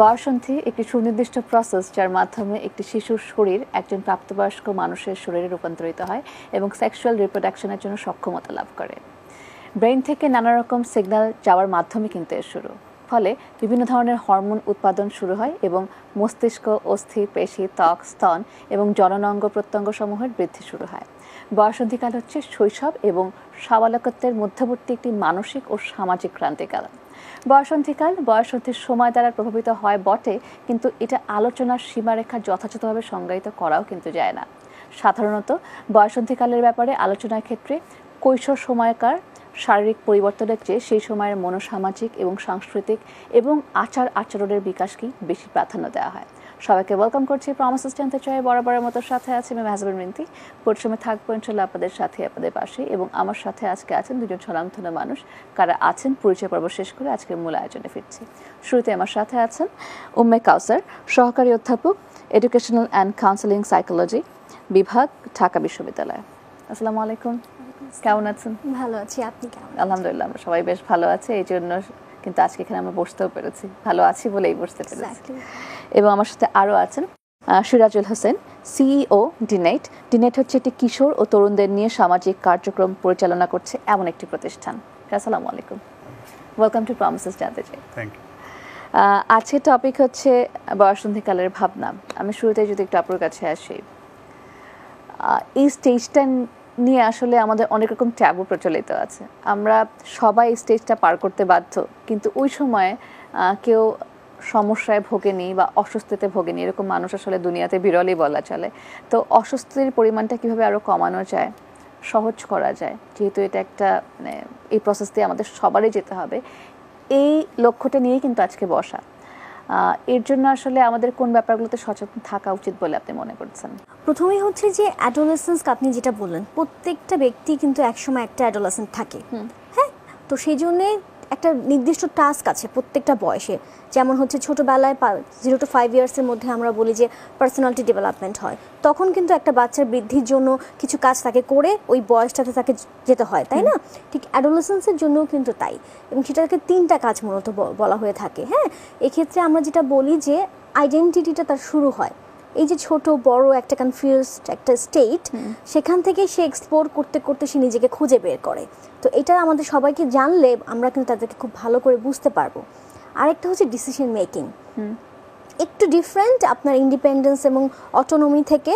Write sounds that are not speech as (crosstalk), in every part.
বয়সন্ধি একটি সুনির্দিষ্ট প্রসেস যার মাধ্যমে একটি শিশুর শরীর একজন প্রাপ্তবয়স্ক মানুষের শরীরে রূপান্তরিত হয় এবং সেক্সুয়াল রিপ্রোডাকশনের জন্য সক্ষমতা লাভ করে ব্রেন থেকে নানা রকম সিগন্যাল যাওয়ার মাধ্যমে কিন্তু এর শুরু ফলে বিভিন্ন ধরনের হরমোন উৎপাদন শুরু হয় এবং মস্তিষ্ক অস্থি পেশি ত্বক স্তন এবং জননাঙ্গ প্রত্যঙ্গ সমূহের বৃদ্ধি শুরু হয় বয়সন্ধিকাল হচ্ছে শৈশব এবং সাবালকত্বের মধ্যবর্তী একটি মানসিক ও সামাজিক ক্রান্তিকাল বয়সন্তিকাল বসন্তীর সময় দ্বারা প্রভাবিত হয় বটে কিন্তু এটা আলোচনার সীমারেখা যথাযথভাবে সংজ্ঞায়িত করাও কিন্তু যায় না সাধারণত বয়সন্তিকালের ব্যাপারে আলোচনার ক্ষেত্রে কৈশোর সময়কার শারীরিক পরিবর্তনের চেয়ে সেই সময়ের মনোসামাজিক এবং সাংস্কৃতিক এবং আচার আচরণের বিকাশকেই বেশি প্রাধান্য দেওয়া হয় সবাইকে ওয়েলকাম করছি প্রমিসেস জানতে চাই বরাবরের মতো সাথে আছি আমি মেহজাবিন মিন্তি পরিশ্রমে থাকবো ইনশাল্লাহ আপনাদের সাথে আপনাদের পাশে এবং আমার সাথে আজকে আছেন দুজন স্বনামধন্য মানুষ কারা আছেন পরিচয় পর্ব শেষ করে আজকের মূল আয়োজনে ফিরছি শুরুতে আমার সাথে আছেন উম্মে কাউসার সহকারী অধ্যাপক এডুকেশনাল অ্যান্ড কাউন্সেলিং সাইকোলজি বিভাগ ঢাকা বিশ্ববিদ্যালয় আসসালামু আলাইকুম কেমন আছেন ভালো আছি আপনি কেমন আলহামদুলিল্লাহ আমরা সবাই বেশ ভালো আছে এই জন্য কিন্তু আজকে এখানে আমরা বসতেও পেরেছি ভালো আছি বলেই বসতে পেরেছি এবং আমার সাথে আরও আছেন সিরাজুল হোসেন সিইও ডিনাইট ডিনেট হচ্ছে একটি কিশোর ও তরুণদের নিয়ে সামাজিক কার্যক্রম পরিচালনা করছে এমন একটি প্রতিষ্ঠান আসসালামু আলাইকুম ওয়েলকাম টু প্রমিসেস জানতে চাই আজকের টপিক হচ্ছে বয়সন্ধিকালের ভাবনা আমি শুরুতে যদি একটু আপুর কাছে আসি এই স্টেজটা নিয়ে আসলে আমাদের অনেক রকম ট্যাবও প্রচলিত আছে আমরা সবাই স্টেজটা পার করতে বাধ্য কিন্তু ওই সময় কেউ সমস্যায় ভোগেনি বা অস্বস্তিতে ভোগেনি এরকম মানুষ আসলে দুনিয়াতে বিরলই বলা চলে তো অস্বস্তির পরিমাণটা কিভাবে আরও কমানো যায় সহজ করা যায় যেহেতু এটা একটা মানে এই প্রসেস দিয়ে আমাদের সবারই যেতে হবে এই লক্ষ্যটা নিয়েই কিন্তু আজকে বসা এর জন্য আসলে আমাদের কোন ব্যাপারগুলোতে সচেতন থাকা উচিত বলে আপনি মনে করছেন প্রথমেই হচ্ছে যে অ্যাডোলেসেন্স আপনি যেটা বললেন প্রত্যেকটা ব্যক্তি কিন্তু একসময় একটা অ্যাডোলেসেন্ট থাকে হ্যাঁ তো সেই জন্যে একটা নির্দিষ্ট টাস্ক আছে প্রত্যেকটা বয়সে যেমন হচ্ছে ছোটোবেলায় জিরো টু ফাইভ ইয়ার্সের মধ্যে আমরা বলি যে পার্সোনালিটি ডেভেলপমেন্ট হয় তখন কিন্তু একটা বাচ্চার বৃদ্ধির জন্য কিছু কাজ তাকে করে ওই বয়সটাতে তাকে যেতে হয় তাই না ঠিক অ্যাডোলেসেন্সের জন্যও কিন্তু তাই এবং সেটাকে তিনটা কাজ মূলত বলা হয়ে থাকে হ্যাঁ এক্ষেত্রে আমরা যেটা বলি যে আইডেন্টিটিটা তার শুরু হয় এই যে ছোট বড় একটা কনফিউজড একটা স্টেট সেখান থেকে সে এক্সপ্লোর করতে করতে সে নিজেকে খুঁজে বের করে তো এটা আমাদের সবাইকে জানলে আমরা কিন্তু তাদেরকে খুব ভালো করে বুঝতে পারবো আরেকটা হচ্ছে ডিসিশন মেকিং একটু ডিফারেন্ট আপনার ইন্ডিপেন্ডেন্স এবং অটোনমি থেকে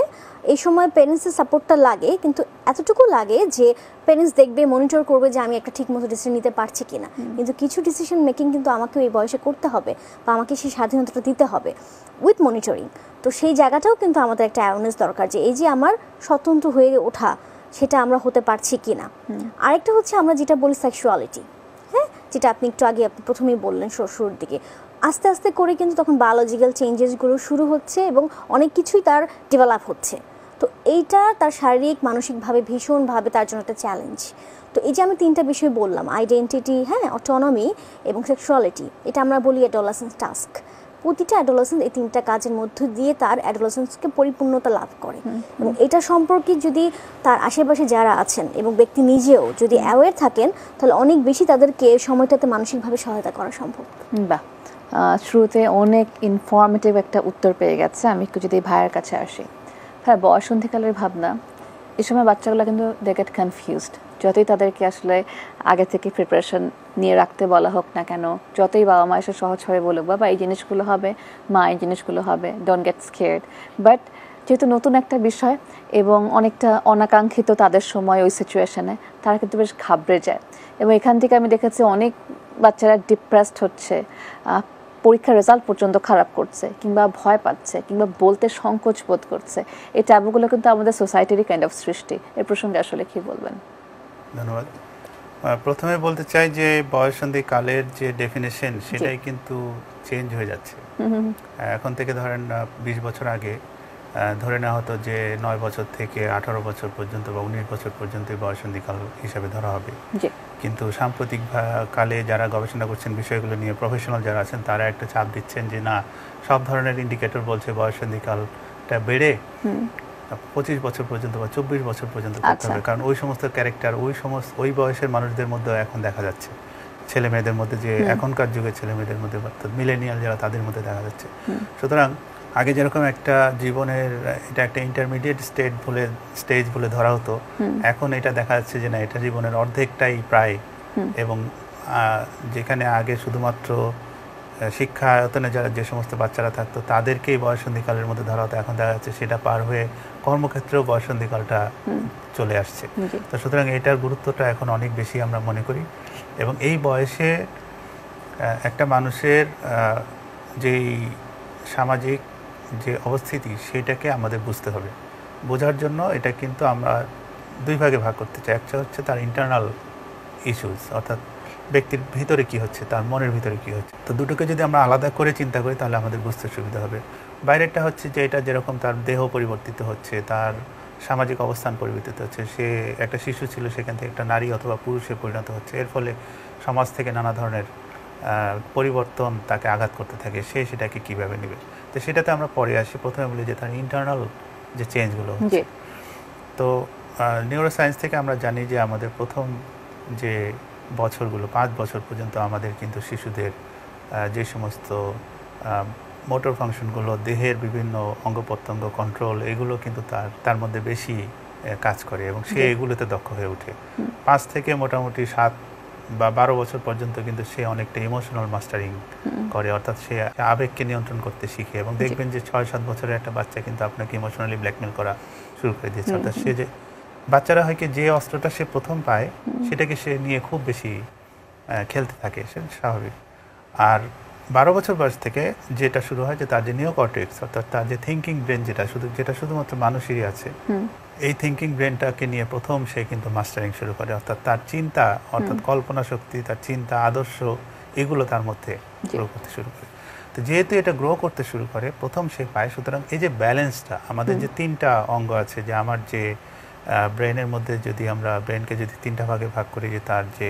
এই সময় প্যারেন্টসের সাপোর্টটা লাগে কিন্তু এতটুকু লাগে যে প্যারেন্টস দেখবে মনিটর করবে যে আমি একটা ঠিকমতো ডিসিশন নিতে পারছি কি না কিন্তু কিছু ডিসিশন মেকিং কিন্তু আমাকে এই বয়সে করতে হবে বা আমাকে সেই স্বাধীনতাটা দিতে হবে উইথ মনিটরিং তো সেই জায়গাটাও কিন্তু আমাদের একটা অ্যাওয়ারনেস দরকার যে এই যে আমার স্বতন্ত্র হয়ে ওঠা সেটা আমরা হতে পারছি কি না আরেকটা হচ্ছে আমরা যেটা বলি সেক্সুয়ালিটি হ্যাঁ যেটা আপনি একটু আগে আপনি প্রথমেই বললেন শ্বশুর দিকে আস্তে আস্তে করে কিন্তু তখন বায়োলজিক্যাল চেঞ্জেসগুলো শুরু হচ্ছে এবং অনেক কিছুই তার ডেভেলপ হচ্ছে তো এইটা তার শারীরিক মানসিকভাবে ভীষণভাবে তার জন্য একটা চ্যালেঞ্জ তো এই যে আমি তিনটা বিষয় বললাম আইডেন্টিটি হ্যাঁ অটোনমি এবং সেক্সুয়ালিটি এটা আমরা বলি অ্যাডোলাসেন্স টাস্ক প্রতিটা অ্যাডোলাসেন্স এই তিনটা কাজের মধ্য দিয়ে তার অ্যাডোলাসেন্সকে পরিপূর্ণতা লাভ করে এবং এটা সম্পর্কে যদি তার আশেপাশে যারা আছেন এবং ব্যক্তি নিজেও যদি অ্যাওয়ার থাকেন তাহলে অনেক বেশি তাদেরকে সময়টাতে মানসিকভাবে সহায়তা করা সম্ভব বা শুরুতে অনেক ইনফর্মেটিভ একটা উত্তর পেয়ে গেছে আমি একটু যদি ভাইয়ের কাছে আসি হ্যাঁ বয়সন্ধিকালের ভাবনা এ সময় বাচ্চাগুলো কিন্তু দে গেট কনফিউজড যতই তাদেরকে আসলে আগে থেকে প্রিপারেশন নিয়ে রাখতে বলা হোক না কেন যতই বাবা মা এসে সহজ হয়ে বলুক বাবা এই জিনিসগুলো হবে মা এই জিনিসগুলো হবে ডোন্ট গেট স্কেয়ার্ড বাট যেহেতু নতুন একটা বিষয় এবং অনেকটা অনাকাঙ্ক্ষিত তাদের সময় ওই সিচুয়েশানে তারা কিন্তু বেশ ঘাবড়ে যায় এবং এখান থেকে আমি দেখেছি অনেক বাচ্চারা ডিপ্রেসড হচ্ছে পরীক্ষার রেজাল্ট পর্যন্ত খারাপ করছে কিংবা ভয় পাচ্ছে কিংবা বলতে সংকোচ বোধ করছে এই ট্যাবুগুলো কিন্তু আমাদের সোসাইটিরই কাইন্ড অফ সৃষ্টি এর প্রসঙ্গে আসলে কি বলবেন ধন্যবাদ প্রথমে বলতে চাই যে বয়সন্ধি কালের যে ডেফিনেশন সেটাই কিন্তু চেঞ্জ হয়ে যাচ্ছে এখন থেকে ধরেন বিশ বছর আগে ধরে নেওয়া হতো যে নয় বছর থেকে আঠারো বছর পর্যন্ত বা উনিশ বছর পর্যন্ত বয়সন্ধিকাল হিসাবে ধরা হবে কিন্তু সাম্প্রতিক কালে যারা গবেষণা করছেন বিষয়গুলো নিয়ে প্রফেশনাল যারা আছেন তারা একটা চাপ দিচ্ছেন যে না সব ধরনের ইন্ডিকেটর বলছে বয়স সন্ধিকালটা বেড়ে পঁচিশ বছর পর্যন্ত বা চব্বিশ বছর পর্যন্ত করতে আচ্ছা। হবে কারণ ওই সমস্ত ক্যারেক্টার ওই সমস্ত ওই বয়সের মানুষদের মধ্যেও এখন দেখা যাচ্ছে ছেলে মেয়েদের মধ্যে যে এখনকার যুগের ছেলে মেয়েদের মধ্যে মিলেনিয়াল যারা তাদের মধ্যে দেখা যাচ্ছে সুতরাং আগে যেরকম একটা জীবনের এটা একটা ইন্টারমিডিয়েট স্টেট বলে স্টেজ বলে ধরা হতো এখন এটা দেখা যাচ্ছে যে না এটা জীবনের অর্ধেকটাই প্রায় এবং যেখানে আগে শুধুমাত্র শিক্ষা আয়তনে যারা যে সমস্ত বাচ্চারা থাকতো তাদেরকেই বয়সন্ধিকালের মধ্যে ধরা হতো এখন দেখা যাচ্ছে সেটা পার হয়ে কর্মক্ষেত্রেও বয়সন্ধিকালটা চলে আসছে তো সুতরাং এটার গুরুত্বটা এখন অনেক বেশি আমরা মনে করি এবং এই বয়সে একটা মানুষের যেই সামাজিক যে অবস্থিতি সেটাকে আমাদের বুঝতে হবে বোঝার জন্য এটা কিন্তু আমরা দুই ভাগে ভাগ করতে চাই একটা হচ্ছে তার ইন্টারনাল ইস্যুস অর্থাৎ ব্যক্তির ভিতরে কি হচ্ছে তার মনের ভিতরে কি হচ্ছে তো দুটোকে যদি আমরা আলাদা করে চিন্তা করি তাহলে আমাদের বুঝতে সুবিধা হবে বাইরেরটা হচ্ছে যে এটা যেরকম তার দেহ পরিবর্তিত হচ্ছে তার সামাজিক অবস্থান পরিবর্তিত হচ্ছে সে একটা শিশু ছিল সেখান থেকে একটা নারী অথবা পুরুষে পরিণত হচ্ছে এর ফলে সমাজ থেকে নানা ধরনের পরিবর্তন তাকে আঘাত করতে থাকে সে সেটাকে কীভাবে নেবে তো সেটাতে আমরা পরে আসি প্রথমে বলি যে তার ইন্টারনাল যে চেঞ্জগুলো তো নিউরোসায়েন্স থেকে আমরা জানি যে আমাদের প্রথম যে বছরগুলো পাঁচ বছর পর্যন্ত আমাদের কিন্তু শিশুদের যে সমস্ত মোটর ফাংশনগুলো দেহের বিভিন্ন অঙ্গ প্রত্যঙ্গ কন্ট্রোল এগুলো কিন্তু তার তার মধ্যে বেশি কাজ করে এবং সে এগুলোতে দক্ষ হয়ে ওঠে পাঁচ থেকে মোটামুটি সাত বা বারো বছর পর্যন্ত কিন্তু সে অনেকটা ইমোশনাল মাস্টারিং করে অর্থাৎ সে আবেগকে নিয়ন্ত্রণ করতে শিখে এবং দেখবেন যে ছয় সাত বছরের একটা বাচ্চা কিন্তু আপনাকে ইমোশনালি ব্ল্যাকমেল করা শুরু করে দিয়েছে অর্থাৎ সে যে বাচ্চারা হয় কি যে অস্ত্রটা সে প্রথম পায় সেটাকে সে নিয়ে খুব বেশি খেলতে থাকে সে স্বাভাবিক আর বারো বছর বয়স থেকে যেটা শুরু হয় যে তার যে নিও কর্টেক্স অর্থাৎ তার যে থিঙ্কিং ব্রেন যেটা শুধু যেটা শুধুমাত্র মানুষেরই আছে এই থিঙ্কিং ব্রেনটাকে নিয়ে প্রথম সে কিন্তু মাস্টারিং শুরু করে অর্থাৎ তার চিন্তা অর্থাৎ কল্পনা শক্তি তার চিন্তা আদর্শ এগুলো তার মধ্যে গ্রো করতে শুরু করে তো যেহেতু এটা গ্রো করতে শুরু করে প্রথম সে পায় সুতরাং এই যে ব্যালেন্সটা আমাদের যে তিনটা অঙ্গ আছে যে আমার যে ব্রেনের মধ্যে যদি আমরা ব্রেনকে যদি তিনটা ভাগে ভাগ করি যে তার যে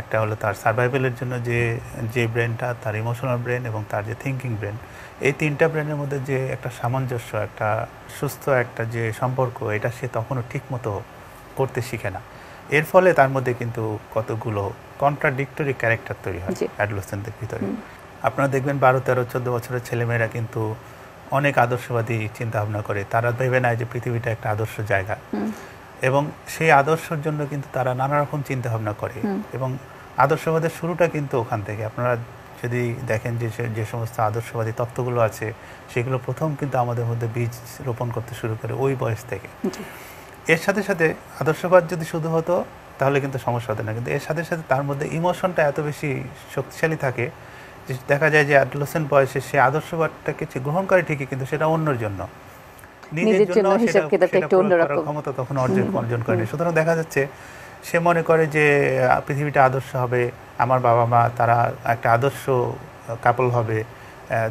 একটা হলো তার সার্ভাইভেলের জন্য যে যে ব্রেনটা তার ইমোশনাল ব্রেন এবং তার যে থিঙ্কিং ব্রেন এই তিনটা ব্র্যান্ডের মধ্যে যে একটা সামঞ্জস্য একটা সুস্থ একটা যে সম্পর্ক এটা সে তখনও ঠিকমতো করতে শিখে না এর ফলে তার মধ্যে কিন্তু কতগুলো কন্ট্রাডিক্টরি ক্যারেক্টার তৈরি হয় অ্যাডলোসেন্টের ভিতরে আপনারা দেখবেন বারো তেরো চোদ্দ বছরের ছেলেমেয়েরা কিন্তু অনেক আদর্শবাদী চিন্তা ভাবনা করে তারা ভেবে নেয় যে পৃথিবীটা একটা আদর্শ জায়গা এবং সেই আদর্শের জন্য কিন্তু তারা নানা রকম চিন্তা ভাবনা করে এবং আদর্শবাদের শুরুটা কিন্তু ওখান থেকে আপনারা যদি দেখেন যে যে সমস্ত আদর্শবাদী তত্ত্বগুলো আছে সেগুলো প্রথম কিন্তু আমাদের মধ্যে বীজ রোপণ করতে শুরু করে ওই বয়স থেকে এর সাথে সাথে আদর্শবাদ যদি শুধু হতো তাহলে কিন্তু সমস্যা হতো না কিন্তু এর সাথে সাথে তার মধ্যে ইমোশনটা এত বেশি শক্তিশালী থাকে যে দেখা যায় যে অ্যাডলোসেন বয়সে সে আদর্শবাদটাকে গ্রহণ করে ঠিকই কিন্তু সেটা অন্যর জন্য নিজের জন্য সেটা ক্ষমতা তখন অর্জন অর্জন করে সুতরাং দেখা যাচ্ছে সে মনে করে যে পৃথিবীটা আদর্শ হবে আমার বাবা মা তারা একটা আদর্শ কাপল হবে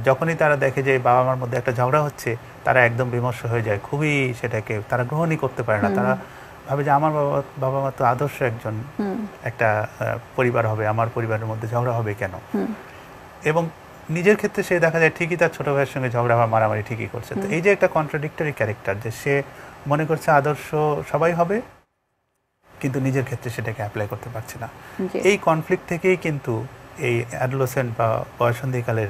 যখনই তারা দেখে যে বাবা মার মধ্যে একটা ঝগড়া হচ্ছে তারা একদম বিমর্ষ হয়ে যায় খুবই সেটাকে তারা গ্রহণই করতে পারে না তারা ভাবে যে আমার বাবা বাবা মা তো আদর্শ একজন একটা পরিবার হবে আমার পরিবারের মধ্যে ঝগড়া হবে কেন এবং নিজের ক্ষেত্রে সে দেখা যায় ঠিকই তার ছোট ভাইয়ের সঙ্গে ঝগড়া বা মারামারি ঠিকই করছে তো এই যে একটা কন্ট্রাডিক্টরি ক্যারেক্টার যে সে মনে করছে আদর্শ সবাই হবে কিন্তু নিজের ক্ষেত্রে সেটাকে অ্যাপ্লাই করতে পারছে না এই কনফ্লিক্ট থেকেই কিন্তু এই অ্যাডলোসেন্ট বা বয়সন্ধিকালের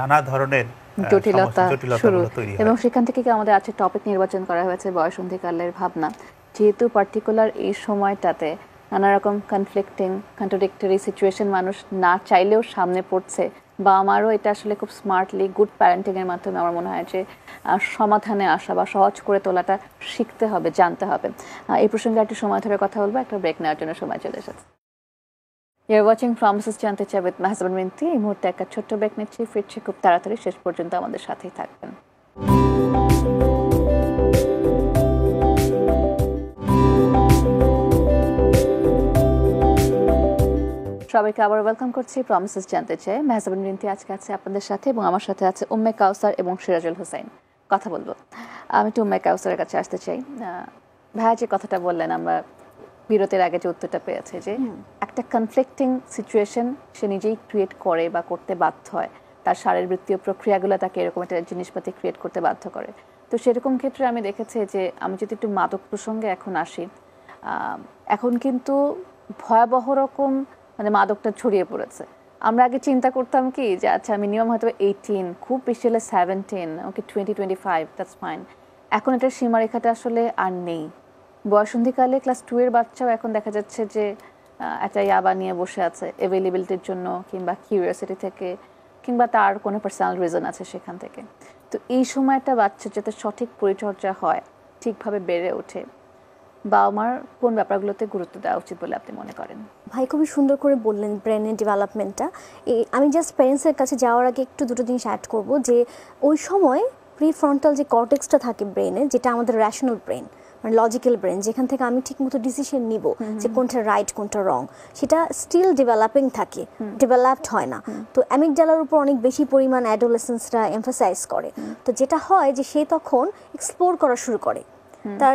নানা ধরনের জটিলতা শুরু এবং সেখান থেকে আমাদের আজকে টপিক নির্বাচন করা হয়েছে বয়সন্ধিকালের ভাবনা যেহেতু পার্টিকুলার এই সময়টাতে নানা রকম কনফ্লিক্টিং কন্ট্রোডিক্টরি সিচুয়েশন মানুষ না চাইলেও সামনে পড়ছে বা আমারও এটা আসলে খুব স্মার্টলি গুড প্যারেন্টিংয়ের মাধ্যমে আমার মনে হয় যে সমাধানে আসা বা সহজ করে তোলাটা শিখতে হবে জানতে হবে এই প্রসঙ্গে একটু সময় ধরে কথা বলবো একটা ব্রেক নেওয়ার জন্য সময় চলে এসেছে ইয়ার ওয়াচিং ফ্রামসেস জানতে চাই উইথ মাহজাবুল মিন্তি এই মুহূর্তে একটা ছোট্ট ব্রেক নিচ্ছি ফিরছি খুব তাড়াতাড়ি শেষ পর্যন্ত আমাদের সাথেই থাকবেন সবাইকে আবার ওয়েলকাম করছি প্রমিসেস জানতে চাই মেহজাবিন রিন্তি আজকে আছে আপনাদের সাথে এবং আমার সাথে আছে উম্মে কাউসার এবং সিরাজুল হোসেন কথা বলবো আমি একটু উম্মে কাউসারের কাছে আসতে চাই ভাইয়া যে কথাটা বললেন আমরা বিরতির আগে যে উত্তরটা পেয়েছে যে একটা কনফ্লিক্টিং সিচুয়েশন সে নিজেই ক্রিয়েট করে বা করতে বাধ্য হয় তার শারীরবৃত্তীয় প্রক্রিয়াগুলো তাকে এরকম একটা জিনিসপাতি ক্রিয়েট করতে বাধ্য করে তো সেরকম ক্ষেত্রে আমি দেখেছি যে আমি যদি একটু মাদক প্রসঙ্গে এখন আসি এখন কিন্তু ভয়াবহ রকম মানে মাদকটা ছড়িয়ে পড়েছে আমরা আগে চিন্তা করতাম কি যে আচ্ছা মিনিমাম হয়তো এইটিন খুব বেশি হলে seventeen okay twenty twenty five that's fine এখন এটার সীমারেখাটা আসলে আর নেই বয়সন্ধিকালে ক্লাস টু এর বাচ্চাও এখন দেখা যাচ্ছে যে একটা ইয়াবা নিয়ে বসে আছে অ্যাভেলেবিলিটির জন্য কিংবা কিউরিয়াসিটি থেকে কিংবা তার কোনো পার্সোনাল রিজন আছে সেখান থেকে তো এই সময় একটা বাচ্চার যাতে সঠিক পরিচর্যা হয় ঠিকভাবে বেড়ে ওঠে বাবা মার কোন ব্যাপারগুলোতে গুরুত্ব দেওয়া উচিত বলে আপনি মনে করেন ভাই খুবই সুন্দর করে বললেন ব্রেনের ডেভেলপমেন্টটা আমি জাস্ট প্যারেন্টসের কাছে যাওয়ার আগে একটু দুটো জিনিস অ্যাড করব যে ওই সময় প্রিফ্রন্টাল যে কর্টেক্সটা থাকে ব্রেনে যেটা আমাদের র্যাশনাল ব্রেন মানে লজিক্যাল ব্রেন যেখান থেকে আমি ঠিকমতো ডিসিশন নিব যে কোনটা রাইট কোনটা রং সেটা স্টিল ডেভেলপিং থাকে ডেভেলপড হয় না তো অ্যামিকডালার উপর অনেক বেশি পরিমাণ অ্যাডোলেসেন্সরা এমফাসাইজ করে তো যেটা হয় যে সে তখন এক্সপ্লোর করা শুরু করে তার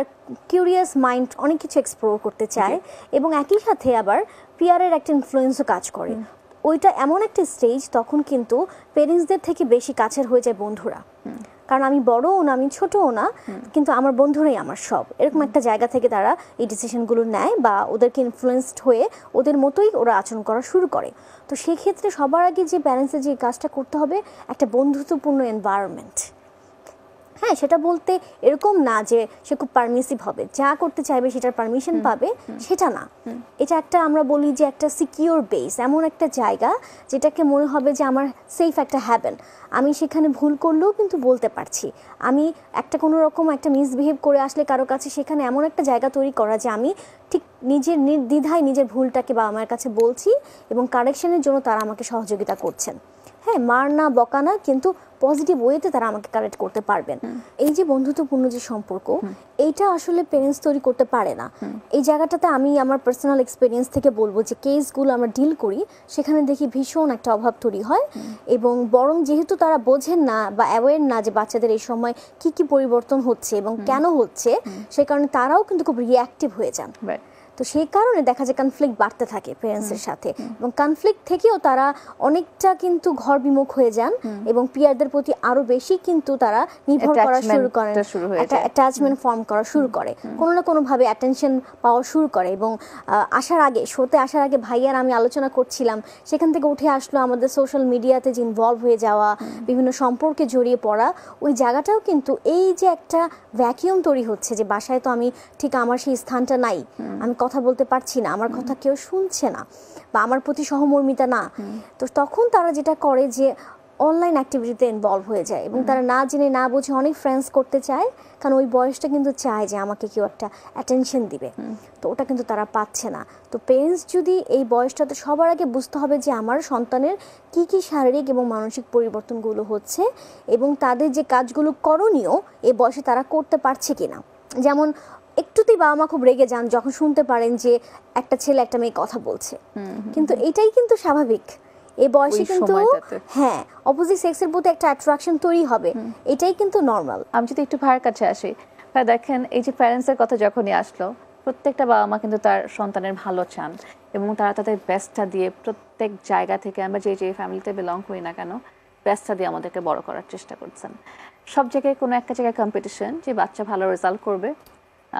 কিউরিয়াস মাইন্ড অনেক কিছু এক্সপ্লোর করতে চায় এবং একই সাথে আবার পিয়ারের একটা ইনফ্লুয়েন্সও কাজ করে ওইটা এমন একটা স্টেজ তখন কিন্তু পেরেন্টসদের থেকে বেশি কাছের হয়ে যায় বন্ধুরা কারণ আমি বড়ও না আমি ছোটও না কিন্তু আমার বন্ধুরাই আমার সব এরকম একটা জায়গা থেকে তারা এই ডিসিশনগুলো নেয় বা ওদেরকে ইনফ্লুয়েসড হয়ে ওদের মতোই ওরা আচরণ করা শুরু করে তো সেক্ষেত্রে সবার আগে যে প্যারেন্টসের যে কাজটা করতে হবে একটা বন্ধুত্বপূর্ণ এনভায়রনমেন্ট হ্যাঁ সেটা বলতে এরকম না যে সে খুব পারমিসিভ হবে যা করতে চাইবে সেটার পারমিশন পাবে সেটা না এটা একটা আমরা বলি যে একটা সিকিওর বেস এমন একটা জায়গা যেটাকে মনে হবে যে আমার সেফ একটা হ্যাবেন আমি সেখানে ভুল করলেও কিন্তু বলতে পারছি আমি একটা কোনো রকম একটা মিসবিহেভ করে আসলে কারো কাছে সেখানে এমন একটা জায়গা তৈরি করা যে আমি ঠিক নিজের নির্দ্বিধায় নিজের ভুলটাকে বা আমার কাছে বলছি এবং কারেকশনের জন্য তারা আমাকে সহযোগিতা করছেন হ্যাঁ মার না বকা না কিন্তু পজিটিভ ওয়েতে তারা আমাকে কারেক্ট করতে পারবেন এই যে বন্ধুত্বপূর্ণ যে সম্পর্ক এইটা আসলে পেরেন্টস তৈরি করতে পারে না এই জায়গাটাতে আমি আমার পার্সোনাল এক্সপিরিয়েন্স থেকে বলবো যে কেসগুলো আমরা ডিল করি সেখানে দেখি ভীষণ একটা অভাব তৈরি হয় এবং বরং যেহেতু তারা বোঝেন না বা অ্যাওয়ার না যে বাচ্চাদের এই সময় কি কি পরিবর্তন হচ্ছে এবং কেন হচ্ছে সে কারণে তারাও কিন্তু খুব রিয়াক্টিভ হয়ে যান তো সেই কারণে দেখা যায় কনফ্লিক্ট বাড়তে থাকে প্যারেন্টসের সাথে এবং কনফ্লিক্ট থেকেও তারা অনেকটা কিন্তু ঘর বিমুখ হয়ে যান এবং পিয়ারদের প্রতি আরো বেশি কিন্তু তারা নির্ভর করা শুরু করে একটা অ্যাটাচমেন্ট ফর্ম করা শুরু করে কোনো না কোনো ভাবে অ্যাটেনশন পাওয়া শুরু করে এবং আসার আগে শোতে আসার আগে ভাইয়ার আমি আলোচনা করছিলাম সেখান থেকে উঠে আসলো আমাদের সোশ্যাল মিডিয়াতে যে ইনভলভ হয়ে যাওয়া বিভিন্ন সম্পর্কে জড়িয়ে পড়া ওই জায়গাটাও কিন্তু এই যে একটা ভ্যাকিউম তৈরি হচ্ছে যে বাসায় তো আমি ঠিক আমার সেই স্থানটা নাই আমি কথা বলতে পারছি না আমার কথা কেউ শুনছে না বা আমার প্রতি সহমর্মিতা না তো তখন তারা যেটা করে যে অনলাইন অ্যাক্টিভিটিতে ইনভলভ হয়ে যায় এবং তারা না জেনে না বুঝে অনেক ফ্রেন্ডস করতে চায় কারণ ওই বয়সটা কিন্তু চায় যে আমাকে কেউ একটা অ্যাটেনশন দিবে তো ওটা কিন্তু তারা পাচ্ছে না তো পেরেন্টস যদি এই বয়সটাতে সবার আগে বুঝতে হবে যে আমার সন্তানের কি কি শারীরিক এবং মানসিক পরিবর্তনগুলো হচ্ছে এবং তাদের যে কাজগুলো করণীয় এ বয়সে তারা করতে পারছে কিনা যেমন একটুতেই বাবা মা খুব রেগে যান যখন শুনতে পারেন যে একটা ছেলে একটা মেয়ে কথা বলছে কিন্তু এটাই কিন্তু স্বাভাবিক এই বয়সে কিন্তু হ্যাঁ অপোজিট সেক্সের প্রতি একটা অ্যাট্রাকশন তৈরি হবে এটাই কিন্তু নর্মাল আমি যদি একটু ভাইয়ের কাছে আসি ভাই দেখেন এই যে প্যারেন্টসের কথা যখনই আসলো প্রত্যেকটা বাবা মা কিন্তু তার সন্তানের ভালো চান এবং তারা তাদের ব্যস্তটা দিয়ে প্রত্যেক জায়গা থেকে আমরা যে যে ফ্যামিলিতে বিলং করি না কেন ব্যস্তটা দিয়ে আমাদেরকে বড় করার চেষ্টা করছেন সব জায়গায় কোনো একটা জায়গায় কম্পিটিশন যে বাচ্চা ভালো রেজাল্ট করবে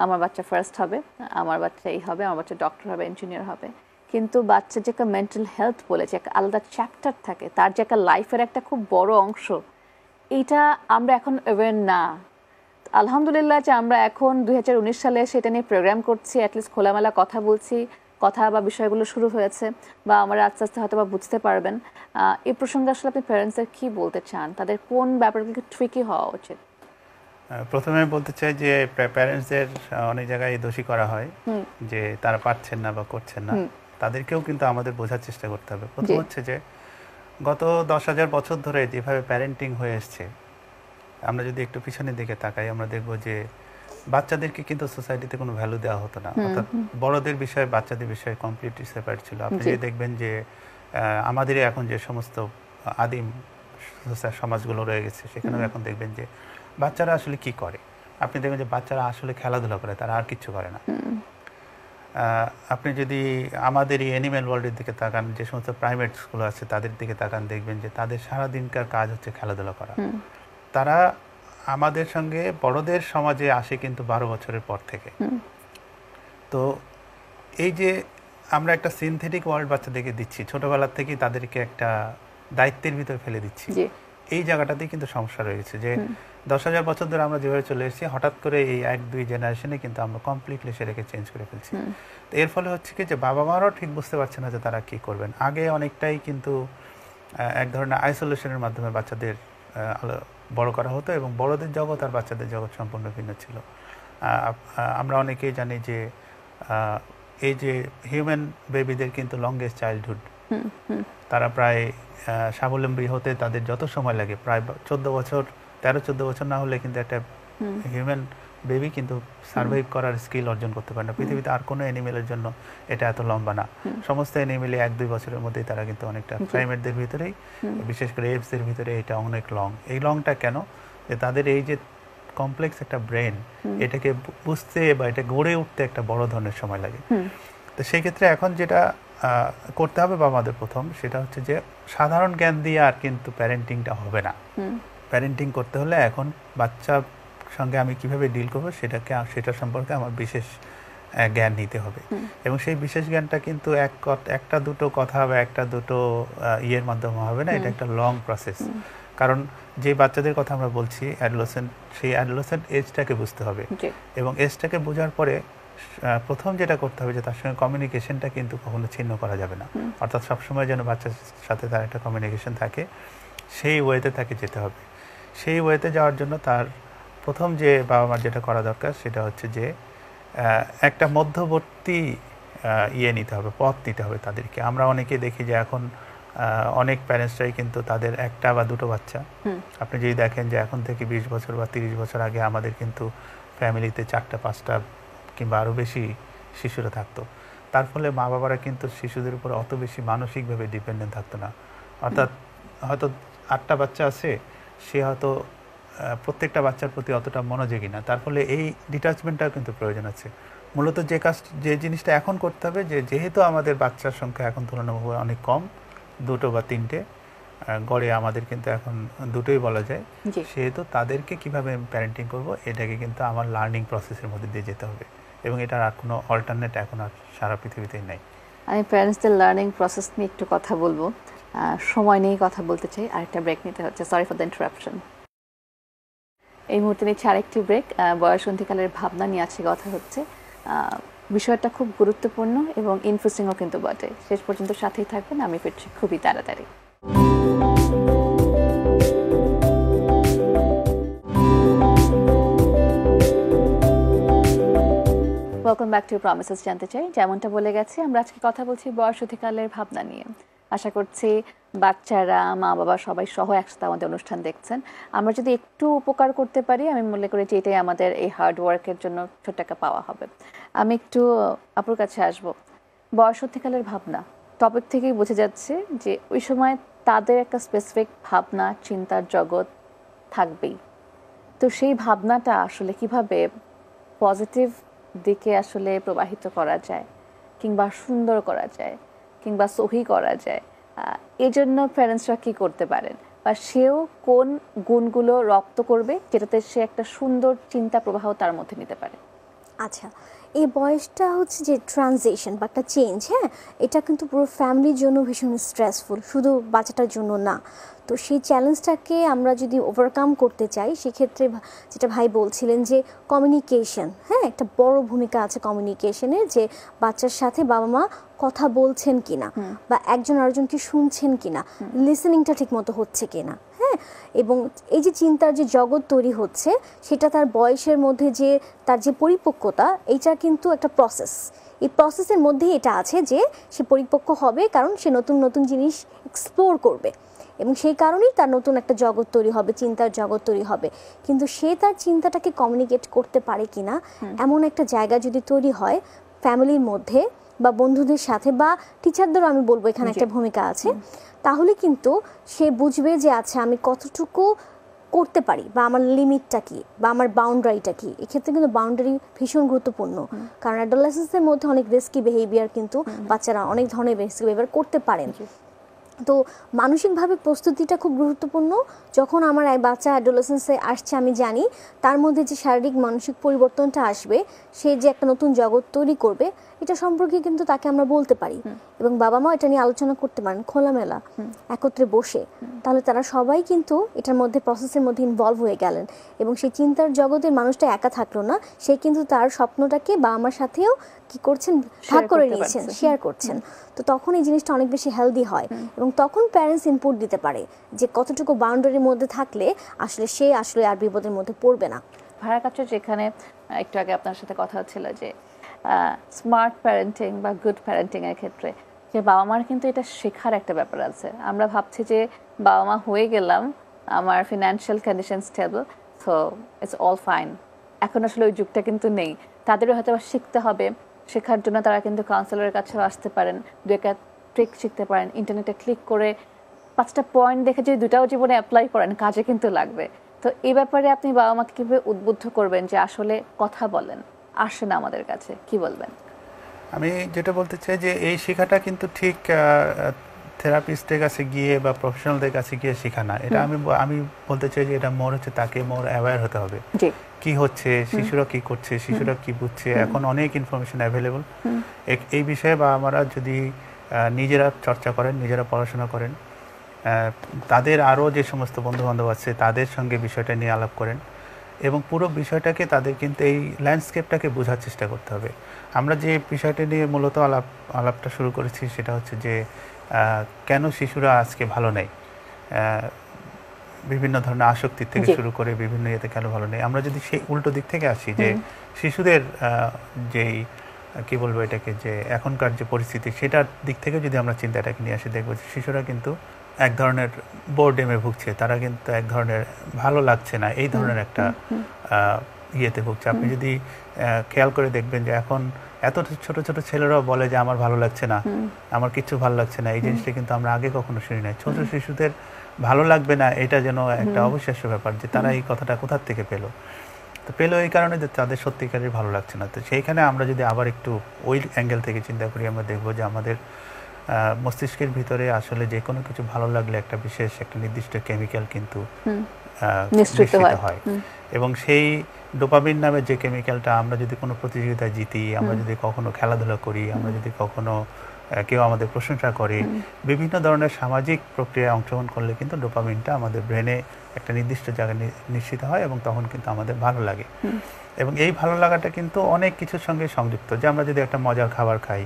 আমার বাচ্চা ফার্স্ট হবে আমার বাচ্চা এই হবে আমার বাচ্চা ডক্টর হবে ইঞ্জিনিয়ার হবে কিন্তু বাচ্চার যে একটা মেন্টাল হেলথ বলেছে একটা আলাদা চ্যাপ্টার থাকে তার যে একটা লাইফের একটা খুব বড় অংশ এইটা আমরা এখন অ্যাওয়ার না আলহামদুলিল্লাহ যে আমরা এখন দুই সালে সেটা নিয়ে প্রোগ্রাম করছি অ্যাটলিস্ট খোলামেলা কথা বলছি কথা বা বিষয়গুলো শুরু হয়েছে বা আমরা আস্তে আস্তে হয়তো বা বুঝতে পারবেন এই প্রসঙ্গে আসলে আপনি প্যারেন্টসদের কী বলতে চান তাদের কোন ব্যাপারগুলো ট্রিকি হওয়া উচিত প্রথমে বলতে চাই যে প্যারেন্টসদের অনেক জায়গায় দোষী করা হয় যে তারা পাচ্ছেন না বা করছেন না তাদেরকেও কিন্তু আমাদের বোঝার চেষ্টা করতে হবে প্রথম হচ্ছে যে গত দশ হাজার বছর ধরে যেভাবে প্যারেন্টিং হয়ে এসছে আমরা যদি একটু পিছনের দিকে তাকাই আমরা দেখব যে বাচ্চাদেরকে কিন্তু সোসাইটিতে কোনো ভ্যালু দেওয়া হতো না অর্থাৎ বড়দের বিষয়ে বাচ্চাদের বিষয়ে কমপ্লিট সেপারেট ছিল আপনি যদি দেখবেন যে আমাদের এখন যে সমস্ত আদিম সমাজগুলো রয়ে গেছে সেখানেও এখন দেখবেন যে বাচ্চারা আসলে কি করে আপনি দেখবেন যে বাচ্চারা আসলে খেলাধুলা করে তারা আর কিছু করে না আপনি যদি আমাদের এই অ্যানিম্যাল ওয়ার্ল্ডের দিকে তাকান যে সমস্ত প্রাইভেট স্কুল আছে তাদের দিকে তাকান দেখবেন যে তাদের সারাদিনকার কাজ হচ্ছে খেলাধুলা করা তারা আমাদের সঙ্গে বড়দের সমাজে আসে কিন্তু বারো বছরের পর থেকে তো এই যে আমরা একটা সিনথেটিক ওয়ার্ল্ড বাচ্চাদেরকে দিচ্ছি ছোটবেলার থেকেই তাদেরকে একটা দায়িত্বের ভিতরে ফেলে দিচ্ছি এই জায়গাটাতেই কিন্তু সমস্যা রয়েছে যে দশ হাজার বছর ধরে আমরা যেভাবে চলে এসেছি হঠাৎ করে এই এক দুই জেনারেশনে কিন্তু আমরা কমপ্লিটলি সেটাকে চেঞ্জ করে ফেলছি তো এর ফলে হচ্ছে কি যে বাবা মারাও ঠিক বুঝতে পারছে না যে তারা কি করবেন আগে অনেকটাই কিন্তু এক ধরনের আইসোলেশনের মাধ্যমে বাচ্চাদের বড় করা হতো এবং বড়দের জগৎ আর বাচ্চাদের জগৎ সম্পূর্ণ ভিন্ন ছিল আমরা অনেকেই জানি যে এই যে হিউম্যান বেবিদের কিন্তু লংগেস্ট চাইল্ডহুড তারা প্রায় স্বাবলম্বী হতে তাদের যত সময় লাগে প্রায় চোদ্দ বছর তেরো চোদ্দ বছর না হলে কিন্তু একটা হিউম্যান বেবি কিন্তু সার্ভাইভ করার স্কিল অর্জন করতে পারে না পৃথিবীতে আর কোনো অ্যানিমেলের জন্য এটা এত লম্বা না সমস্ত অ্যানিমেলে এক দুই বছরের মধ্যেই তারা কিন্তু অনেকটা প্রাইমেটদের ভিতরেই বিশেষ করে এপসের ভিতরে এটা অনেক লং এই লংটা কেন যে তাদের এই যে কমপ্লেক্স একটা ব্রেন এটাকে বুঝতে বা এটা গড়ে উঠতে একটা বড় ধরনের সময় লাগে তো সেই ক্ষেত্রে এখন যেটা করতে হবে বাবাদের প্রথম সেটা হচ্ছে যে সাধারণ জ্ঞান দিয়ে আর কিন্তু প্যারেন্টিংটা হবে না প্যারেন্টিং করতে হলে এখন বাচ্চা সঙ্গে আমি কিভাবে ডিল করবো সেটাকে সেটা সম্পর্কে আমার বিশেষ জ্ঞান নিতে হবে এবং সেই বিশেষ জ্ঞানটা কিন্তু এক একটা দুটো কথা বা একটা দুটো ইয়ের মাধ্যমে হবে না এটা একটা লং প্রসেস কারণ যে বাচ্চাদের কথা আমরা বলছি অ্যাডলোসেন্ট সেই অ্যাডলোসেন্ট এজটাকে বুঝতে হবে এবং এজটাকে বোঝার পরে প্রথম যেটা করতে হবে যে তার সঙ্গে কমিউনিকেশনটা কিন্তু কখনো ছিন্ন করা যাবে না অর্থাৎ সবসময় যেন বাচ্চার সাথে তার একটা কমিউনিকেশন থাকে সেই ওয়েতে তাকে যেতে হবে সেই ওয়েতে যাওয়ার জন্য তার প্রথম যে বাবা মার যেটা করা দরকার সেটা হচ্ছে যে একটা মধ্যবর্তী ইয়ে নিতে হবে পথ নিতে হবে তাদেরকে আমরা অনেকে দেখি যে এখন অনেক প্যারেন্টসরাই কিন্তু তাদের একটা বা দুটো বাচ্চা আপনি যদি দেখেন যে এখন থেকে বিশ বছর বা তিরিশ বছর আগে আমাদের কিন্তু ফ্যামিলিতে চারটা পাঁচটা কিংবা আরও বেশি শিশুরা থাকতো তার ফলে মা বাবারা কিন্তু শিশুদের উপর অত বেশি মানসিকভাবে ডিপেন্ডেন্ট থাকতো না অর্থাৎ হয়তো আটটা বাচ্চা আছে সে হয়তো প্রত্যেকটা বাচ্চার প্রতি অতটা মনোযোগী না তার ফলে এই ডিটাচমেন্টটাও কিন্তু প্রয়োজন আছে মূলত যে কাজ যে জিনিসটা এখন করতে হবে যে যেহেতু আমাদের বাচ্চার সংখ্যা এখন তুলনামূলক অনেক কম দুটো বা তিনটে গড়ে আমাদের কিন্তু এখন দুটোই বলা যায় সেহেতু তাদেরকে কিভাবে প্যারেন্টিং করব এটাকে কিন্তু আমার লার্নিং প্রসেসের মধ্যে দিয়ে যেতে হবে এবং এটার আর কোনো অল্টারনেট এখন আর সারা পৃথিবীতেই নেই আমি প্যারেন্টসদের লার্নিং প্রসেস নিয়ে একটু কথা বলবো সময় নিয়ে কথা বলতে চাই আরেকটা ব্রেক নিতে হচ্ছে সরি ফর দ্য ইন্টারাপশন এই মুহূর্তে নিচ্ছে আরেকটি ব্রেক বয়সন্ধিকালের ভাবনা নিয়ে আছে কথা হচ্ছে বিষয়টা খুব গুরুত্বপূর্ণ এবং ইনফোসিংও কিন্তু বটে শেষ পর্যন্ত সাথেই থাকবেন আমি ফিরছি খুবই তাড়াতাড়ি ওয়েলকাম ব্যাক টু প্রমিসেস জানতে চাই যেমনটা বলে গেছে আমরা আজকে কথা বলছি বয়স অধিকালের ভাবনা নিয়ে আশা করছি বাচ্চারা মা বাবা সবাই সহ একসাথে আমাদের অনুষ্ঠান দেখছেন আমরা যদি একটু উপকার করতে পারি আমি মনে করি যে এটাই আমাদের এই হার্ড ওয়ার্কের জন্য ছোট টাকা পাওয়া হবে আমি একটু আপুর কাছে আসব বয়স অধিকালের ভাবনা টপিক থেকেই বোঝা যাচ্ছে যে ওই সময় তাদের একটা স্পেসিফিক ভাবনা চিন্তার জগৎ থাকবেই তো সেই ভাবনাটা আসলে কিভাবে পজিটিভ দিকে আসলে প্রবাহিত করা যায় কিংবা সুন্দর করা যায় কিংবা সহি করা যায় এই জন্য প্যারেন্টসরা কী করতে পারেন বা সেও কোন গুণগুলো রপ্ত করবে যেটাতে সে একটা সুন্দর চিন্তা প্রবাহ তার মধ্যে নিতে পারে আচ্ছা এই বয়সটা হচ্ছে যে ট্রানজেশন বা একটা চেঞ্জ হ্যাঁ এটা কিন্তু পুরো ফ্যামিলির জন্য ভীষণ স্ট্রেসফুল শুধু বাচ্চাটার জন্য না তো সেই চ্যালেঞ্জটাকে আমরা যদি ওভারকাম করতে চাই সেক্ষেত্রে যেটা ভাই বলছিলেন যে কমিউনিকেশন হ্যাঁ একটা বড় ভূমিকা আছে কমিউনিকেশনে যে বাচ্চার সাথে বাবা মা কথা বলছেন কিনা বা একজন আরেকজনকে শুনছেন কিনা লিসেনিংটা ঠিক মতো হচ্ছে কিনা এবং এই যে চিন্তার যে জগৎ তৈরি হচ্ছে সেটা তার বয়সের মধ্যে যে তার যে পরিপক্কতা এইটা কিন্তু একটা প্রসেস এই প্রসেসের মধ্যে এটা আছে যে সে পরিপক্ক হবে কারণ সে নতুন নতুন জিনিস এক্সপ্লোর করবে এবং সেই কারণেই তার নতুন একটা জগৎ তৈরি হবে চিন্তার জগৎ তৈরি হবে কিন্তু সে তার চিন্তাটাকে কমিউনিকেট করতে পারে কিনা এমন একটা জায়গা যদি তৈরি হয় ফ্যামিলির মধ্যে বা বন্ধুদের সাথে বা টিচারদেরও আমি বলবো এখানে একটা ভূমিকা আছে তাহলে কিন্তু সে বুঝবে যে আচ্ছা আমি কতটুকু করতে পারি বা আমার লিমিটটা কি বা আমার বাউন্ডারিটা কি এক্ষেত্রে কিন্তু বাউন্ডারি ভীষণ গুরুত্বপূর্ণ কারণ অ্যাডোলাসেন্সের মধ্যে অনেক রিস্কি বিহেভিয়ার কিন্তু বাচ্চারা অনেক ধরনের রিস্কি বিহেভিয়ার করতে পারেন তো মানসিকভাবে প্রস্তুতিটা খুব গুরুত্বপূর্ণ যখন আমার বাচ্চা অ্যাডোলেসেন্সে আসছে আমি জানি তার মধ্যে যে শারীরিক মানসিক পরিবর্তনটা আসবে সে যে একটা নতুন জগৎ তৈরি করবে এটা সম্পর্কে কিন্তু তাকে আমরা বলতে পারি এবং বাবা মা এটা নিয়ে আলোচনা করতে পারেন খোলামেলা একত্রে বসে তাহলে তারা সবাই কিন্তু এটার মধ্যে প্রসেসের মধ্যে ইনভলভ হয়ে গেলেন এবং সেই চিন্তার জগতের মানুষটা একা থাকলো না সে কিন্তু তার স্বপ্নটাকে বাবা মার সাথেও কি করছেন ভাগ করে নিয়েছেন শেয়ার করছেন তো তখন এই জিনিসটা অনেক বেশি হেলদি হয় এবং তখন প্যারেন্টস ইনপুট দিতে পারে যে কতটুকু বাউন্ডারির মধ্যে থাকলে আসলে সে আসলে আর বিপদের মধ্যে পড়বে না ভাড়া কাছে যেখানে একটু আগে আপনার সাথে কথা হচ্ছিল যে স্মার্ট প্যারেন্টিং বা গুড প্যারেন্টিং এর ক্ষেত্রে যে বাবা মার কিন্তু এটা শেখার একটা ব্যাপার আছে আমরা ভাবছি যে বাবা মা হয়ে গেলাম আমার financial condition stable so it's all fine এখন আসলে ওই যুগটা কিন্তু নেই তাদেরও হয়তো শিখতে হবে শেখার জন্য তারা কিন্তু কাউন্সেলরের কাছেও আসতে পারেন দু একটা ট্রিক শিখতে পারেন ইন্টারনেটে ক্লিক করে পাঁচটা পয়েন্ট দেখে যদি দুটাও জীবনে অ্যাপ্লাই করেন কাজে কিন্তু লাগবে তো এই ব্যাপারে আপনি বাবা মাকে কীভাবে উদ্বুদ্ধ করবেন যে আসলে কথা বলেন আসেন আমাদের কাছে কি বলবেন আমি যেটা বলতে চাই যে এই শেখাটা কিন্তু ঠিক থেরাপিস্টের কাছে গিয়ে বা প্রফেশনালদের কাছে গিয়ে শেখা না এটা আমি আমি বলতে চাই যে এটা মোর হচ্ছে তাকে মোর অ্যাওয়্যার হতে হবে কি হচ্ছে শিশুরা কি করছে শিশুরা কি বুঝছে এখন অনেক ইনফরমেশন অ্যাভেলেবল এই বিষয়ে বা আমরা যদি নিজেরা চর্চা করেন নিজেরা পড়াশোনা করেন তাদের আরও যে সমস্ত বন্ধুবান্ধব আছে তাদের সঙ্গে বিষয়টা নিয়ে আলাপ করেন এবং পুরো বিষয়টাকে তাদের কিন্তু এই ল্যান্ডস্কেপটাকে বোঝার চেষ্টা করতে হবে আমরা যে বিষয়টা নিয়ে মূলত আলাপ আলাপটা শুরু করেছি সেটা হচ্ছে যে কেন শিশুরা আজকে ভালো নেই বিভিন্ন ধরনের আসক্তি থেকে শুরু করে বিভিন্ন ইয়েতে কেন ভালো নেই আমরা যদি সেই উল্টো দিক থেকে আসি যে শিশুদের যেই কি বলবো এটাকে যে এখনকার যে পরিস্থিতি সেটার দিক থেকে যদি আমরা চিন্তাটাকে নিয়ে আসি দেখবো শিশুরা কিন্তু এক ধরনের বোর্ডেমে ভুগছে তারা কিন্তু এক ধরনের ভালো লাগছে না এই ধরনের একটা ইয়েতে ভুগছে আপনি যদি খেয়াল করে দেখবেন যে এখন এত ছোট ছোট ছেলেরাও বলে যে আমার ভালো লাগছে না আমার কিছু ভালো লাগছে না এই জিনিসটা কিন্তু আমরা আগে কখনো শুনি নাই ছোট শিশুদের ভালো লাগবে না এটা যেন একটা অবিশ্বাস্য ব্যাপার যে তারা এই কথাটা কোথার থেকে পেল তো পেলো এই কারণে যে তাদের সত্যিকারের ভালো লাগছে না তো সেইখানে আমরা যদি আবার একটু ওই অ্যাঙ্গেল থেকে চিন্তা করি আমরা দেখব যে আমাদের মস্তিষ্কের ভিতরে আসলে যে কোনো কিছু ভালো লাগলে একটা বিশেষ একটা নির্দিষ্ট কেমিক্যাল কিন্তু হয় এবং সেই ডোপামিন নামে যে কেমিক্যালটা আমরা যদি কোনো প্রতিযোগিতায় জিতি আমরা যদি কখনো খেলাধুলা করি আমরা যদি কখনো কেউ আমাদের প্রশংসা করে বিভিন্ন ধরনের সামাজিক প্রক্রিয়ায় অংশগ্রহণ করলে কিন্তু ডোপামিনটা আমাদের ব্রেনে একটা নির্দিষ্ট জায়গায় নিশ্চিত হয় এবং তখন কিন্তু আমাদের ভালো লাগে এবং এই ভালো লাগাটা কিন্তু অনেক কিছুর সঙ্গে সংযুক্ত যে আমরা যদি একটা মজার খাবার খাই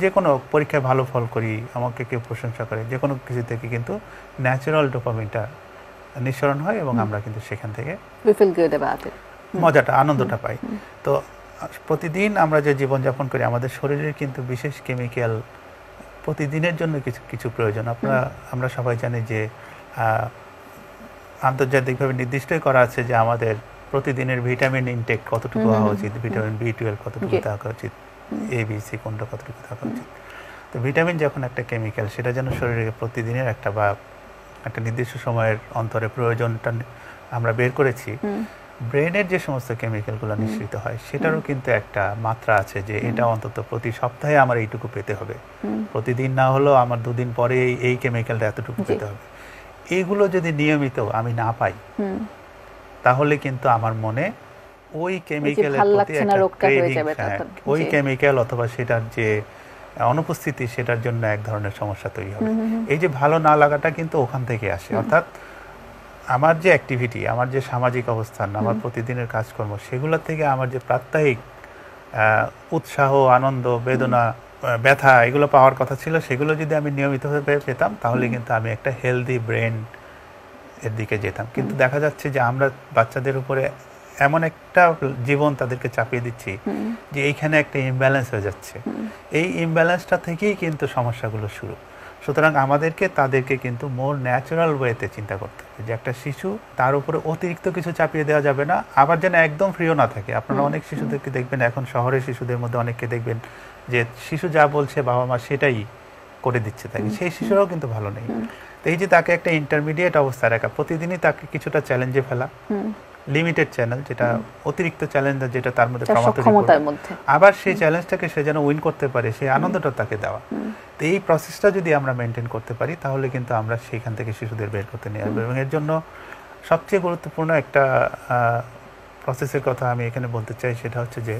যে কোনো পরীক্ষায় ভালো ফল করি আমাকে কেউ প্রশংসা করে যে কোনো কিছু থেকে কিন্তু ন্যাচারাল ডোপামিনটা নিঃসরণ হয় এবং আমরা কিন্তু সেখান থেকে মজাটা আনন্দটা পাই তো প্রতিদিন আমরা যে জীবনযাপন করি আমাদের শরীরের কিন্তু বিশেষ কেমিক্যাল প্রতিদিনের জন্য কিছু কিছু প্রয়োজন আপনারা আমরা সবাই জানি যে আন্তর্জাতিকভাবে নির্দিষ্টই করা আছে যে আমাদের প্রতিদিনের ভিটামিন ইনটেক কতটুকু হওয়া উচিত ভিটামিন বি টুয়েলভ কতটুকু থাকা উচিত এ বি সি কোনটা কতটুকু থাকা উচিত তো ভিটামিন যখন একটা কেমিক্যাল সেটা যেন শরীরে প্রতিদিনের একটা বা একটা নির্দিষ্ট সময়ের অন্তরে প্রয়োজনটা আমরা বের করেছি ব্রেনের যে সমস্ত কেমিক্যালগুলো নিঃসৃত হয় সেটারও কিন্তু একটা মাত্রা আছে যে এটা অন্তত প্রতি সপ্তাহে আমার এইটুকু পেতে হবে প্রতিদিন না হলেও আমার দুদিন পরে এই কেমিক্যালটা এতটুকু পেতে হবে এগুলো যদি নিয়মিত আমি না পাই তাহলে কিন্তু আমার মনে ওই কেমিক্যালের প্রতি হ্যাঁ, ওই কেমিক্যাল অথবা সেটার যে অনুপস্থিতি সেটার জন্য এক ধরনের সমস্যা তৈরি হবে এই যে ভালো না লাগাটা কিন্তু ওখান থেকে আসে অর্থাৎ আমার যে অ্যাক্টিভিটি আমার যে সামাজিক অবস্থান আমার প্রতিদিনের কাজকর্ম সেগুলোর থেকে আমার যে প্রাত্যহিক উৎসাহ আনন্দ বেদনা ব্যথা এগুলো পাওয়ার কথা ছিল সেগুলো যদি আমি নিয়মিতভাবে পেতাম তাহলে কিন্তু আমি একটা হেলদি ব্রেন এর দিকে যেতাম কিন্তু দেখা যাচ্ছে যে আমরা বাচ্চাদের উপরে এমন একটা জীবন তাদেরকে চাপিয়ে দিচ্ছি যে এইখানে একটা ইমব্যালেন্স হয়ে যাচ্ছে এই ইমব্যালেন্সটা থেকেই কিন্তু সমস্যাগুলো শুরু সুতরাং আমাদেরকে তাদেরকে কিন্তু মোর ন্যাচারাল ওয়েতে চিন্তা করতে হবে যে একটা শিশু তার উপরে অতিরিক্ত কিছু চাপিয়ে দেওয়া যাবে না আবার যেন একদম ফ্রিও না থাকে আপনারা অনেক শিশুদেরকে দেখবেন এখন শহরের শিশুদের মধ্যে অনেককে দেখবেন যে শিশু যা বলছে বাবা মা সেটাই করে দিচ্ছে তাকে সেই শিশুরাও কিন্তু ভালো নেই এই যে তাকে একটা ইন্টারমিডিয়েট অবস্থা রাখা প্রতিদিনই তাকে কিছুটা চ্যালেঞ্জে ফেলা লিমিটেড চ্যানেল যেটা অতিরিক্ত চ্যালেঞ্জ যেটা তার মধ্যে মধ্যে আবার সেই চ্যালেঞ্জটাকে সে যেন উইন করতে পারে সেই আনন্দটা তাকে দেওয়া তো এই প্রসেসটা যদি আমরা মেনটেন করতে পারি তাহলে কিন্তু আমরা সেইখান থেকে শিশুদের বের করতে নিয়ে আসবো এবং এর জন্য সবচেয়ে গুরুত্বপূর্ণ একটা প্রসেসের কথা আমি এখানে বলতে চাই সেটা হচ্ছে যে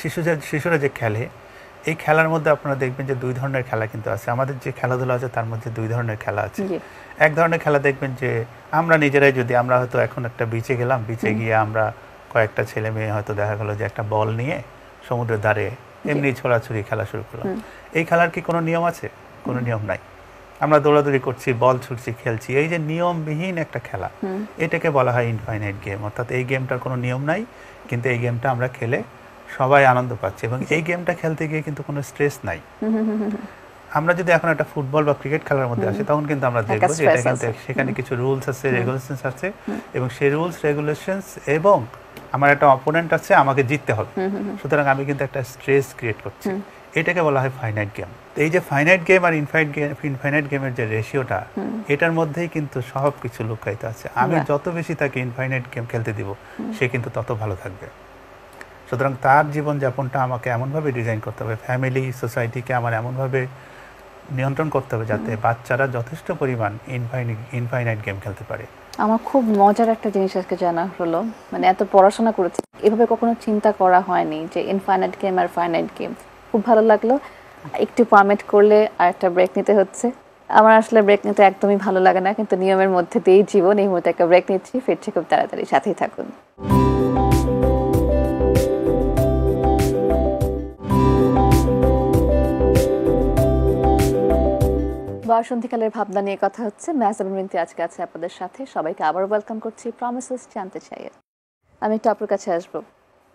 শিশু যে শিশুরা যে খেলে এই খেলার মধ্যে আপনারা দেখবেন যে দুই ধরনের খেলা কিন্তু আছে আমাদের যে খেলাধুলা আছে তার মধ্যে দুই ধরনের খেলা আছে এক ধরনের খেলা দেখবেন যে আমরা নিজেরাই যদি আমরা হয়তো এখন একটা বিচে গেলাম বিচে গিয়ে আমরা কয়েকটা ছেলে মেয়ে হয়তো দেখা গেলো যে একটা বল নিয়ে সমুদ্রের ধারে এমনি ছোড়াছুড়ি খেলা শুরু করলাম এই খেলার কি কোনো নিয়ম আছে কোনো নিয়ম নাই আমরা দৌড়াদৌড়ি করছি বল ছুটছি খেলছি এই যে নিয়মবিহীন একটা খেলা এটাকে বলা হয় ইনফাইনাইট গেম অর্থাৎ এই গেমটার কোনো নিয়ম নাই কিন্তু এই গেমটা আমরা খেলে সবাই আনন্দ পাচ্ছে এবং এই গেমটা খেলতে গিয়ে কিন্তু কোনো স্ট্রেস নাই (laughs) আমরা যদি এখন একটা ফুটবল বা ক্রিকেট খেলার মধ্যে আসি তখন কিন্তু আমরা দেখব যে এটা কিন্তু সেখানে কিছু রুলস আছে রেগুলেশনস আছে এবং সেই রুলস রেগুলেশনস এবং আমার একটা অপোনেন্ট আছে আমাকে জিততে হবে সুতরাং আমি কিন্তু একটা স্ট্রেস ক্রিয়েট করছি এটাকে বলা হয় ফাইনাইট গেম এই যে ফাইনাইট গেম আর ইনফাইট গেম ইনফাইনাইট গেমের যে রেশিওটা এটার মধ্যেই কিন্তু সব কিছু লুকায়িত আছে আমি যত বেশি তাকে ইনফাইনাইট গেম খেলতে দিব সে কিন্তু তত ভালো থাকবে সুতরাং তার জীবনযাপনটা আমাকে এমনভাবে ডিজাইন করতে হবে ফ্যামিলি সোসাইটিকে আমার এমনভাবে নিয়ন্ত্রণ করতে হবে যাতে বাচ্চারা যথেষ্ট পরিমাণ ইনফাইনাইট ইনফাইনাইট গেম খেলতে পারে আমার খুব মজার একটা জিনিস আজকে জানা হলো মানে এত পড়াশোনা করেছি এভাবে কখনো চিন্তা করা হয়নি যে ইনফাইনাইট গেম আর ফাইনাইট গেম খুব ভালো লাগলো একটু পারমিট করলে আর একটা ব্রেক নিতে হচ্ছে আমার আসলে ব্রেক নিতে একদমই ভালো লাগে না কিন্তু নিয়মের মধ্যে দিয়েই জীবন এই মুহূর্তে একটা ব্রেক নিচ্ছি ফিরছি খুব তাড়াতাড়ি সাথেই থাকুন আবার সন্ধিকালের ভাবনা নিয়ে কথা হচ্ছে ম্যাচ এবং মিনতি আজকে আছে আপনাদের সাথে সবাইকে আবার ওয়েলকাম করছি প্রমিসেস জানতে চাই আমি একটু আপনার কাছে আসবো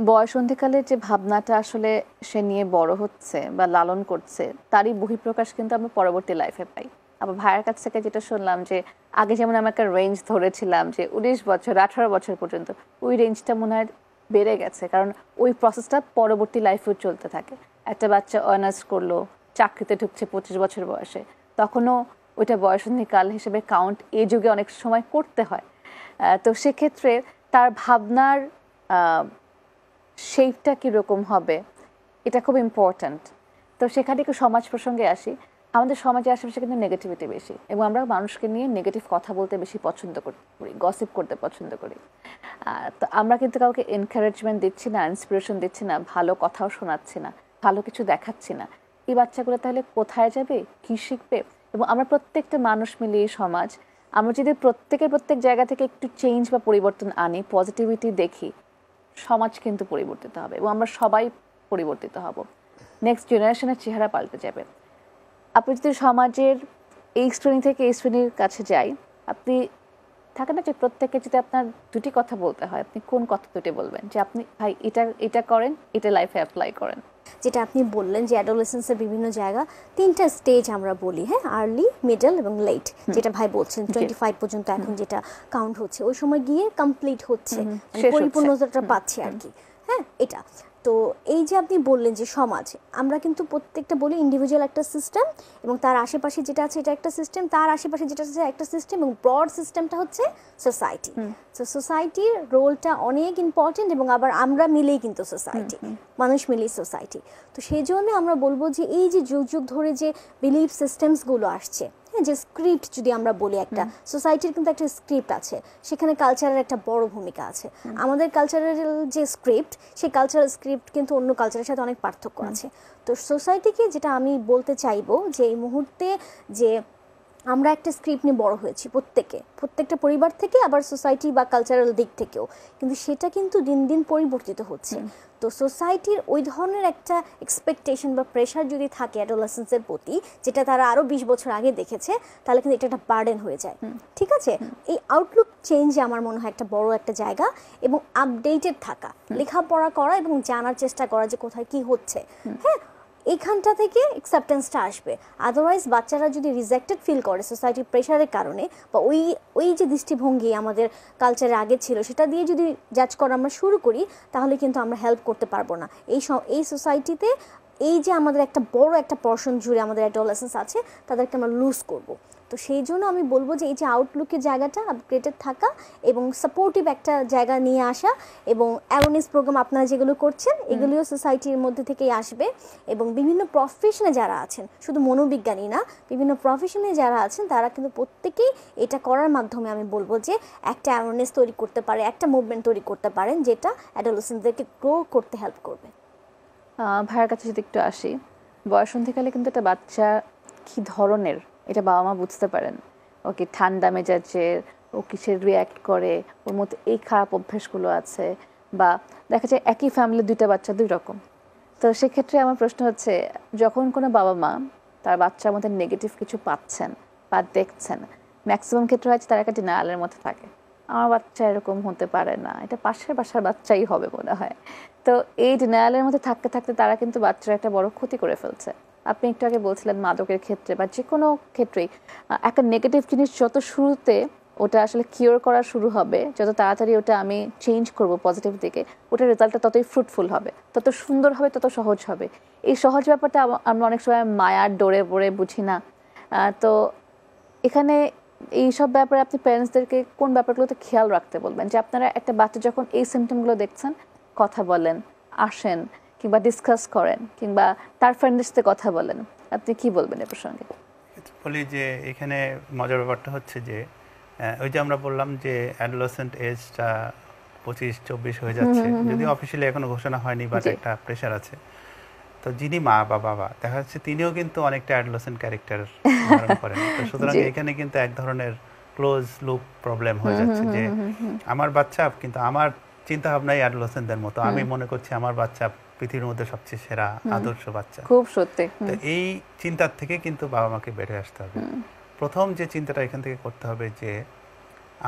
বয়স সন্ধিকালের যে ভাবনাটা আসলে সে নিয়ে বড় হচ্ছে বা লালন করছে তারই বহিঃপ্রকাশ কিন্তু আমরা পরবর্তী লাইফে পাই আবার ভাইয়ের কাছ থেকে যেটা শুনলাম যে আগে যেমন আমি একটা রেঞ্জ ধরেছিলাম যে উনিশ বছর আঠারো বছর পর্যন্ত ওই রেঞ্জটা মনে হয় বেড়ে গেছে কারণ ওই প্রসেসটা পরবর্তী লাইফেও চলতে থাকে একটা বাচ্চা অনার্স করলো চাকরিতে ঢুকছে পঁচিশ বছর বয়সে তখনও ওইটা বয়সন্ধিকাল হিসেবে কাউন্ট এই যুগে অনেক সময় করতে হয় তো সেক্ষেত্রে তার ভাবনার শেপটা কীরকম হবে এটা খুব ইম্পর্ট্যান্ট তো সেখানে একটু সমাজ প্রসঙ্গে আসি আমাদের সমাজে আশেপাশে কিন্তু নেগেটিভিটি বেশি এবং আমরা মানুষকে নিয়ে নেগেটিভ কথা বলতে বেশি পছন্দ করি গসিপ করতে পছন্দ করি তো আমরা কিন্তু কাউকে এনকারেজমেন্ট দিচ্ছি না ইন্সপিরেশন দিচ্ছি না ভালো কথাও শোনাচ্ছি না ভালো কিছু দেখাচ্ছি না এই বাচ্চাগুলো তাহলে কোথায় যাবে কি শিখবে এবং আমরা প্রত্যেকটা মানুষ মিলিয়ে সমাজ আমরা যদি প্রত্যেকের প্রত্যেক জায়গা থেকে একটু চেঞ্জ বা পরিবর্তন আনি পজিটিভিটি দেখি সমাজ কিন্তু পরিবর্তিত হবে এবং আমরা সবাই পরিবর্তিত হব নেক্সট জেনারেশনের চেহারা পাল্টে যাবে আপনি যদি সমাজের এই শ্রেণী থেকে এই শ্রেণীর কাছে যাই আপনি থাকে না যে প্রত্যেককে যদি আপনার দুটি কথা বলতে হয় আপনি কোন কথা দুটি বলবেন যে আপনি ভাই এটা এটা করেন এটা লাইফে অ্যাপ্লাই করেন যেটা আপনি বললেন যে অ্যাডোলেসেন্সের বিভিন্ন জায়গা তিনটা স্টেজ আমরা বলি হ্যাঁ আর্লি মিডল এবং লেট যেটা ভাই বলছেন টোয়েন্টি ফাইভ পর্যন্ত এখন যেটা কাউন্ট হচ্ছে ওই সময় গিয়ে কমপ্লিট মানে হচ্ছে পরিপূর্ণতাটা পাচ্ছে আর কি হ্যাঁ এটা তো এই যে আপনি বললেন যে সমাজ আমরা কিন্তু প্রত্যেকটা বলি ইন্ডিভিজুয়াল একটা সিস্টেম এবং তার আশেপাশে যেটা আছে এটা একটা সিস্টেম তার আশেপাশে যেটা আছে একটা সিস্টেম এবং ব্রড সিস্টেমটা হচ্ছে সোসাইটি তো সোসাইটির রোলটা অনেক ইম্পর্টেন্ট এবং আবার আমরা মিলেই কিন্তু সোসাইটি মানুষ মিলেই সোসাইটি তো সেই জন্য আমরা বলবো যে এই যে যুগ যুগ ধরে যে বিলিফ সিস্টেমসগুলো আসছে না হ্যাঁ, যে স্ক্রিপ্ট যদি আমরা বলি একটা সোসাইটির কিন্তু একটা স্ক্রিপ্ট আছে সেখানে কালচারের একটা বড় ভূমিকা আছে আমাদের কালচারাল যে স্ক্রিপ্ট সেই কালচারাল স্ক্রিপ্ট কিন্তু অন্য কালচারের সাথে অনেক পার্থক্য আছে তো সোসাইটিকে যেটা আমি বলতে চাইবো যে এই মুহূর্তে যে আমরা একটা স্ক্রিপ্ট নিয়ে বড় হয়েছি প্রত্যেকে প্রত্যেকটা পরিবার থেকে আবার সোসাইটি বা কালচারাল দিক থেকেও কিন্তু সেটা কিন্তু দিন দিন পরিবর্তিত হচ্ছে তো সোসাইটির ওই ধরনের একটা এক্সপেকটেশন বা প্রেশার যদি থাকে অ্যাডোলাসেন্সের প্রতি যেটা তারা আরও বিশ বছর আগে দেখেছে তাহলে কিন্তু এটা একটা বার্ডেন হয়ে যায় ঠিক আছে এই আউটলুক চেঞ্জ আমার মনে হয় একটা বড় একটা জায়গা এবং আপডেটেড থাকা লেখাপড়া করা এবং জানার চেষ্টা করা যে কোথায় কি হচ্ছে হ্যাঁ এইখানটা থেকে অ্যাকসেপ্টেন্সটা আসবে আদারওয়াইজ বাচ্চারা যদি রিজেক্টেড ফিল করে সোসাইটির প্রেশারের কারণে বা ওই ওই যে দৃষ্টিভঙ্গি আমাদের কালচারে আগে ছিল সেটা দিয়ে যদি জাজ করা আমরা শুরু করি তাহলে কিন্তু আমরা হেল্প করতে পারবো না এই এই সোসাইটিতে এই যে আমাদের একটা বড় একটা পর্ষণ জুড়ে আমাদের অ্যাডোলেসেন্স আছে তাদেরকে আমরা লুজ করবো তো সেই জন্য আমি বলবো যে এই যে আউটলুকের জায়গাটা আপগ্রেডেড থাকা এবং সাপোর্টিভ একটা জায়গা নিয়ে আসা এবং অ্যাওয়ারনেস প্রোগ্রাম আপনারা যেগুলো করছেন এগুলিও সোসাইটির মধ্যে থেকেই আসবে এবং বিভিন্ন প্রফেশনে যারা আছেন শুধু মনোবিজ্ঞানী না বিভিন্ন প্রফেশনে যারা আছেন তারা কিন্তু প্রত্যেকেই এটা করার মাধ্যমে আমি বলবো যে একটা অ্যাওয়ারনেস তৈরি করতে পারে একটা মুভমেন্ট তৈরি করতে পারেন যেটা অ্যাডোলেসেন্টদেরকে গ্রো করতে হেল্প করবে ভাইয়ের কাছে যদি একটু আসি বয়সন্ধিকালে কিন্তু একটা বাচ্চা কী ধরনের এটা বাবা মা বুঝতে পারেন ওকে ঠান্ডা মেজাজের ও কিসের রিয়্যাক্ট করে ওর মধ্যে এই খারাপ অভ্যেসগুলো আছে বা দেখা যায় একই ফ্যামিলি দুইটা বাচ্চা দুই রকম তো সেক্ষেত্রে আমার প্রশ্ন হচ্ছে যখন কোনো বাবা মা তার বাচ্চার মধ্যে নেগেটিভ কিছু পাচ্ছেন বা দেখছেন ম্যাক্সিমাম ক্ষেত্রে হচ্ছে তার একটা ডিনায়ালের মধ্যে থাকে আমার বাচ্চা এরকম হতে পারে না এটা পাশের বাসার বাচ্চাই হবে মনে হয় তো এই ডিনায়ালের মধ্যে থাকতে থাকতে তারা কিন্তু বাচ্চার একটা বড় ক্ষতি করে ফেলছে আপনি একটু আগে বলছিলেন মাদকের ক্ষেত্রে বা যে কোনো ক্ষেত্রেই একটা নেগেটিভ জিনিস যত শুরুতে ওটা আসলে কিওর করা শুরু হবে যত তাড়াতাড়ি ওটা আমি চেঞ্জ করব পজিটিভ দিকে ওটার রেজাল্টটা ততই ফ্রুটফুল হবে তত সুন্দর হবে তত সহজ হবে এই সহজ ব্যাপারটা আমরা অনেক সময় মায়ার ডোরে পড়ে বুঝি না তো এখানে এই সব ব্যাপারে আপনি প্যারেন্টসদেরকে কোন ব্যাপারগুলোতে খেয়াল রাখতে বলবেন যে আপনারা একটা বাচ্চা যখন এই সিমটমগুলো দেখছেন কথা বলেন আসেন কিংবা ডিসকাস করেন কিংবা তার ফ্রেন্ডের সাথে কথা বলেন আপনি কি বলবেন এ প্রসঙ্গে বলি যে এখানে মজার ব্যাপারটা হচ্ছে যে ওই যে আমরা বললাম যে অ্যাডোলসেন্ট এজটা পঁচিশ চব্বিশ হয়ে যাচ্ছে যদি অফিসিয়ালি এখনো ঘোষণা হয়নি বাট একটা প্রেশার আছে তো যিনি মা বা বাবা দেখা যাচ্ছে তিনিও কিন্তু অনেকটা অ্যাডোলসেন্ট ক্যারেক্টার ধারণ করেন তো (laughs) সুতরাং এখানে কিন্তু এক ধরনের ক্লোজ লুপ প্রবলেম হয়ে যাচ্ছে যে আমার বাচ্চা কিন্তু আমার চিন্তা ভাবনাই অ্যাডোলসেন্টদের মতো আমি মনে করছি আমার বাচ্চা পৃথিবীর মধ্যে সবচেয়ে সেরা আদর্শ বাচ্চা খুব সত্যি এই চিন্তার থেকে কিন্তু বাবা মাকে বেড়ে আসতে হবে প্রথম যে চিন্তাটা এখান থেকে করতে হবে যে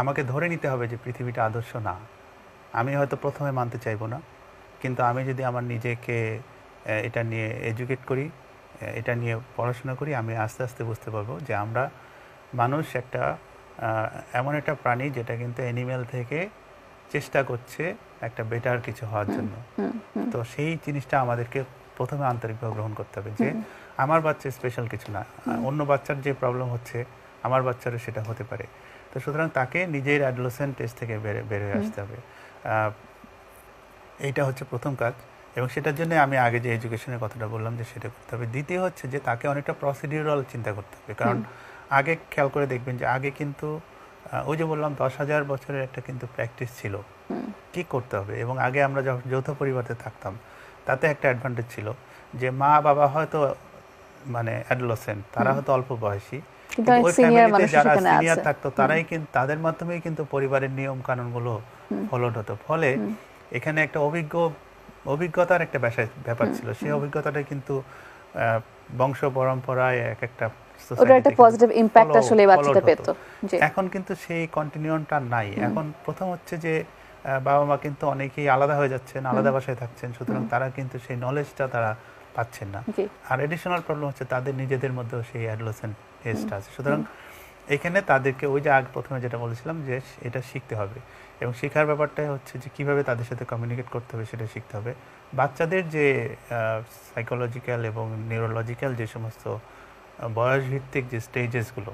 আমাকে ধরে নিতে হবে যে পৃথিবীটা আদর্শ না আমি হয়তো প্রথমে মানতে চাইব না কিন্তু আমি যদি আমার নিজেকে এটা নিয়ে এডুকেট করি এটা নিয়ে পড়াশোনা করি আমি আস্তে আস্তে বুঝতে পারবো যে আমরা মানুষ একটা এমন একটা প্রাণী যেটা কিন্তু অ্যানিম্যাল থেকে চেষ্টা করছে একটা বেটার কিছু হওয়ার জন্য তো সেই জিনিসটা আমাদেরকে প্রথমে আন্তরিকভাবে গ্রহণ করতে হবে যে আমার বাচ্চা স্পেশাল কিছু না অন্য বাচ্চার যে প্রবলেম হচ্ছে আমার বাচ্চারও সেটা হতে পারে তো সুতরাং তাকে নিজের অ্যাডলোসেন টেস্ট থেকে বের হয়ে আসতে হবে এইটা হচ্ছে প্রথম কাজ এবং সেটার জন্য আমি আগে যে এডুকেশনের কথাটা বললাম যে সেটা করতে হবে দ্বিতীয় হচ্ছে যে তাকে অনেকটা প্রসিডিউরাল চিন্তা করতে হবে কারণ আগে খেয়াল করে দেখবেন যে আগে কিন্তু ওই যে বললাম দশ হাজার বছরের একটা কিন্তু প্র্যাকটিস ছিল কি করতে হবে এবং আগে আমরা যখন যৌথ পরিবারে থাকতাম তাতে একটা অ্যাডভান্টেজ ছিল যে মা বাবা হয়তো মানে অ্যাডোলসেন্ট তারা হয়তো অল্প বয়সী যারা সিনিয়র থাকতো তারাই কিন্তু তাদের মাধ্যমেই কিন্তু পরিবারের নিয়ম কানুনগুলো ফলোড হতো ফলে এখানে একটা অভিজ্ঞ অভিজ্ঞতার একটা ব্যাপার ছিল সেই অভিজ্ঞতাটা কিন্তু বংশ পরম্পরায় এক একটা ওটার একটা পজিটিভ আসলে বাচ্চাটা পেত এখন কিন্তু সেই কন্টিনিউমটা নাই এখন প্রথম হচ্ছে যে বাবা মা কিন্তু অনেকেই আলাদা হয়ে যাচ্ছেন আলাদা বাসায় থাকছেন সুতরাং তারা কিন্তু সেই নলেজটা তারা পাচ্ছেন না আর এডিশনাল প্রবলেম হচ্ছে তাদের নিজেদের মধ্যেও সেই অ্যাডলোসেন্ট এজটা আছে সুতরাং এখানে তাদেরকে ওই যে প্রথমে যেটা বলেছিলাম যে এটা শিখতে হবে এবং শেখার ব্যাপারটা হচ্ছে যে কিভাবে তাদের সাথে কমিউনিকেট করতে হবে সেটা শিখতে হবে বাচ্চাদের যে সাইকোলজিক্যাল এবং নিউরোলজিক্যাল যে সমস্ত বয়স ভিত্তিক যে স্টেজেসগুলো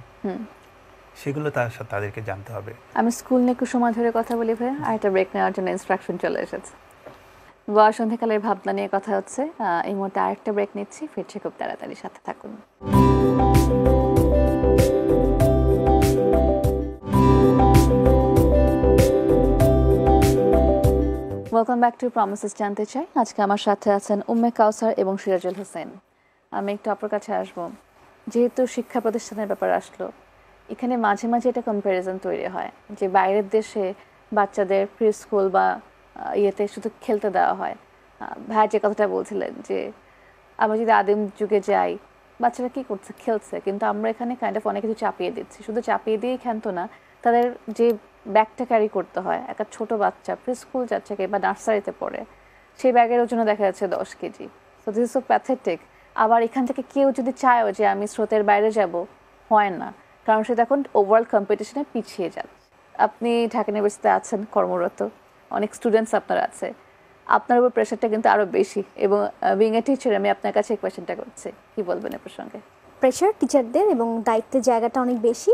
সেগুলো তার সাথে তাদেরকে জানতে হবে আমি স্কুল নিয়ে একটু সময় ধরে কথা বলি ভাই আর একটা ব্রেক নেওয়ার জন্য ইনস্ট্রাকশন চলে এসেছে বা সন্ধ্যাকালের ভাবনা নিয়ে কথা হচ্ছে এই মুহূর্তে আরেকটা ব্রেক নিচ্ছি ফিরছি খুব তাড়াতাড়ি সাথে থাকুন ওয়েলকাম ব্যাক টু প্রমিসেস জানতে চাই আজকে আমার সাথে আছেন উম্মে কাউসার এবং সিরাজুল হোসেন আমি একটু আপনার কাছে আসবো যেহেতু শিক্ষা প্রতিষ্ঠানের ব্যাপার আসলো এখানে মাঝে মাঝে এটা কম্প্যারিজন তৈরি হয় যে বাইরের দেশে বাচ্চাদের প্রি স্কুল বা ইয়েতে শুধু খেলতে দেওয়া হয় ভাই যে কথাটা বলছিলেন যে আমরা যদি আদিম যুগে যাই বাচ্চারা কি করছে খেলছে কিন্তু আমরা এখানে কাইন্ড অফ অনেক কিছু চাপিয়ে দিচ্ছি শুধু চাপিয়ে দিয়েই খেলতো না তাদের যে ব্যাগটা ক্যারি করতে হয় একটা ছোট বাচ্চা প্রি স্কুল যাচ্ছে বা নার্সারিতে পড়ে সেই ব্যাগের ওজনে দেখা যাচ্ছে দশ kg so this is so pathetic আবার এখান থেকে কেউ যদি চায়ও যে আমি স্রোতের বাইরে যাব হয় না কারণ সেটা এখন ওভারঅল কম্পিটিশনে পিছিয়ে যান আপনি ঢাকা ইউনিভার্সিটিতে আছেন কর্মরত অনেক স্টুডেন্টস আপনার আছে আপনার উপর প্রেশারটা কিন্তু আরও বেশি এবং বিং এ টিচার আমি আপনার কাছে এই কোয়েশ্চেনটা করছি কি বলবেন এ প্রসঙ্গে প্রেশার টিচারদের এবং দায়িত্বের জায়গাটা অনেক বেশি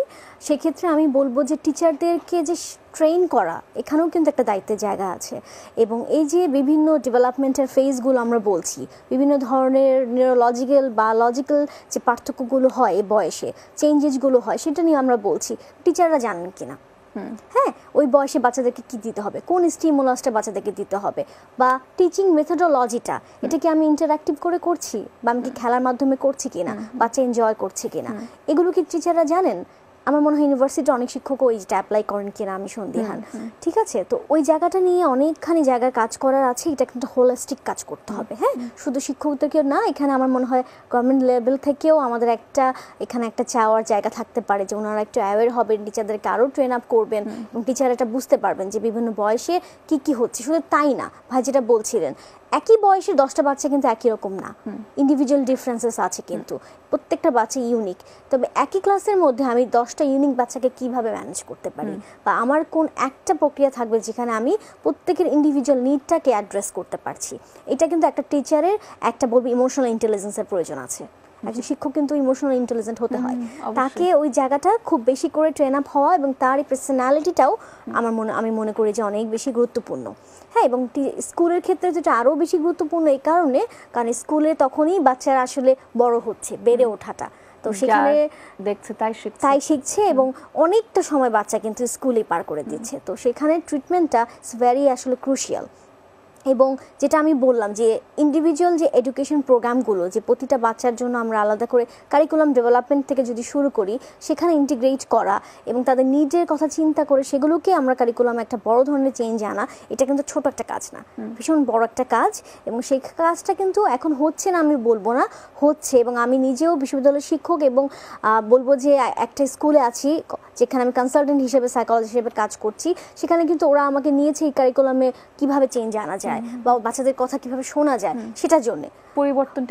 সেক্ষেত্রে আমি বলবো যে টিচারদেরকে যে ট্রেন করা এখানেও কিন্তু একটা দায়িত্বের জায়গা আছে এবং এই যে বিভিন্ন ডেভেলপমেন্টের ফেজগুলো আমরা বলছি বিভিন্ন ধরনের নিউরোলজিক্যাল বা লজিক্যাল যে পার্থক্যগুলো হয় বয়সে চেঞ্জেসগুলো হয় সেটা নিয়ে আমরা বলছি টিচাররা জানেন কিনা হ্যাঁ ওই বয়সে বাচ্চাদেরকে কি দিতে হবে কোন স্টিমুলাসটা বাচ্চাদেরকে দিতে হবে বা টিচিং মেথোডোলজিটা এটা কি আমি ইন্টারঅ্যাক্টিভ করে করছি বা আমি কি খেলার মাধ্যমে করছি কিনা বাচ্চা এনজয় করছে কিনা এগুলো কি টিচাররা জানেন আমার মনে হয় ইউনিভার্সিটি অনেক শিক্ষক ওই যেটা অ্যাপ্লাই করেন কিনা আমি সন্দিহান ঠিক আছে তো ওই জায়গাটা নিয়ে অনেকখানি জায়গায় কাজ করার আছে এটা কিন্তু হোলিস্টিক কাজ করতে হবে হ্যাঁ শুধু শিক্ষকদেরকেও না এখানে আমার মনে হয় গভর্নমেন্ট লেভেল থেকেও আমাদের একটা এখানে একটা চাওয়ার জায়গা থাকতে পারে যে ওনারা একটু অ্যাওয়ার হবেন টিচারদেরকে আরও ট্রেন আপ করবেন এবং টিচার এটা বুঝতে পারবেন যে বিভিন্ন বয়সে কি কি হচ্ছে শুধু তাই না ভাই যেটা বলছিলেন একই বয়সের দশটা বাচ্চা কিন্তু একই রকম না ইন্ডিভিজুয়াল ডিফারেন্সেস আছে কিন্তু প্রত্যেকটা বাচ্চা ইউনিক তবে একই ক্লাসের মধ্যে আমি দশটা ইউনিক বাচ্চাকে কিভাবে ম্যানেজ করতে পারি বা আমার কোন একটা প্রক্রিয়া থাকবে যেখানে আমি প্রত্যেকের ইন্ডিভিজুয়াল নিডটাকে অ্যাড্রেস করতে পারছি এটা কিন্তু একটা টিচারের একটা বলবো ইমোশনাল ইন্টেলিজেন্সের প্রয়োজন আছে একজন শিক্ষক কিন্তু ইমোশনাল ইন্টেলিজেন্ট হতে হয় তাকে ওই জায়গাটা খুব বেশি করে ট্রেন আপ হওয়া এবং তার এই পার্সোনালিটিটাও আমার মনে আমি মনে করি যে অনেক বেশি গুরুত্বপূর্ণ হ্যাঁ এবং স্কুলের ক্ষেত্রে যেটা আরও বেশি গুরুত্বপূর্ণ এই কারণে কারণ স্কুলে তখনই বাচ্চারা আসলে বড় হচ্ছে বেড়ে ওঠাটা তো সেখানে দেখছে তাই শিখছে তাই শিখছে এবং অনেকটা সময় বাচ্চা কিন্তু স্কুলে পার করে দিচ্ছে তো সেখানে ট্রিটমেন্টটা ইটস ভেরি আসলে ক্রুশিয়াল এবং যেটা আমি বললাম যে ইন্ডিভিজুয়াল যে এডুকেশন প্রোগ্রামগুলো যে প্রতিটা বাচ্চার জন্য আমরা আলাদা করে কারিকুলাম ডেভেলপমেন্ট থেকে যদি শুরু করি সেখানে ইন্টিগ্রেট করা এবং তাদের নিজের কথা চিন্তা করে সেগুলোকে আমরা কারিকুলাম একটা বড় ধরনের চেঞ্জ আনা এটা কিন্তু ছোট একটা কাজ না ভীষণ বড় একটা কাজ এবং সেই কাজটা কিন্তু এখন হচ্ছে না আমি বলবো না হচ্ছে এবং আমি নিজেও বিশ্ববিদ্যালয়ের শিক্ষক এবং বলবো যে একটা স্কুলে আছি যেখানে আমি কনসালটেন্ট হিসেবে সাইকোলজি হিসেবে কাজ করছি সেখানে কিন্তু ওরা আমাকে নিয়েছে এই কারিকুলামে কিভাবে চেঞ্জ আনা যায় বা বাচ্চাদের কথা কিভাবে শোনা যায় সেটার জন্য পরিবর্তন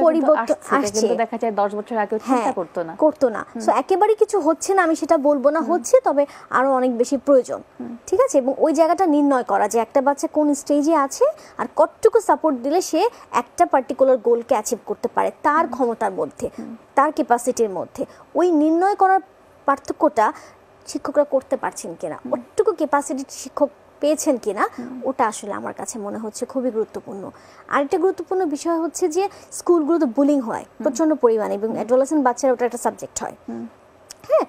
আসছে দেখা যায় বছর আগে হ্যাঁ, করতো না করতো না একেবারে কিছু হচ্ছে না আমি সেটা বলবো না হচ্ছে তবে আরো অনেক বেশি প্রয়োজন ঠিক আছে এবং ওই জায়গাটা নির্ণয় করা যে একটা বাচ্চা কোন স্টেজে আছে আর কতটুকু সাপোর্ট দিলে সে একটা পার্টিকুলার গোলকে অ্যাচিভ করতে পারে তার ক্ষমতার মধ্যে তার ক্যাপাসিটির মধ্যে ওই নির্ণয় করার পার্থক্যটা শিক্ষকরা করতে পারছেন কিনা ওটুকু ক্যাপাসিটি শিক্ষক পেয়েছেন কিনা ওটা আসলে আমার কাছে মনে হচ্ছে খুবই গুরুত্বপূর্ণ আরেকটা গুরুত্বপূর্ণ বিষয় হচ্ছে যে স্কুলগুলোতে বুলিং হয় প্রচন্ড পরিমাণে এবং অ্যাডোলেসেন্ট বাচ্চারা ওটা একটা সাবজেক্ট হয় হ্যাঁ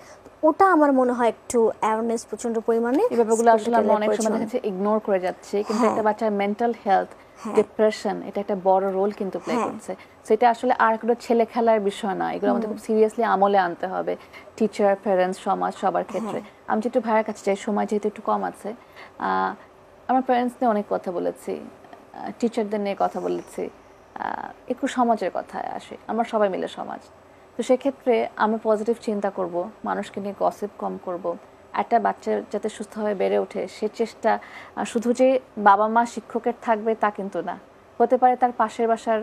ওটা আমার মনে হয় একটু অ্যাওয়ারনেস প্রচন্ড পরিমাণে এই ব্যাপারগুলো আসলে অনেক সময় দেখা যাচ্ছে ইগনোর করে যাচ্ছে কিন্তু হ্যাঁ। একটা বাচ্চার মেন্টাল হেলথ ডিপ্রেশন হ্যাঁ। এটা একটা বড় রোল কিন্তু প্লে হ্যাঁ। করছে সেটা আসলে আর কোনো ছেলে খেলার বিষয় না এগুলো আমাদের খুব সিরিয়াসলি আমলে আনতে হবে টিচার প্যারেন্টস সমাজ সবার হ্যাঁ। ক্ষেত্রে আমি যেহেতু ভাইয়ের কাছে যাই সময় যেহেতু একটু কম আছে আমার প্যারেন্টস নিয়ে অনেক কথা বলেছি টিচারদের নিয়ে কথা বলেছি একটু সমাজের কথায় আসে আমার সবাই মিলে সমাজ তো সেক্ষেত্রে আমি পজিটিভ চিন্তা করব মানুষকে নিয়ে গসিপ কম করব একটা বাচ্চা যাতে সুস্থভাবে বেড়ে ওঠে সে চেষ্টা শুধু যে বাবা মা শিক্ষকের থাকবে তা কিন্তু না হতে পারে তার পাশের বাসার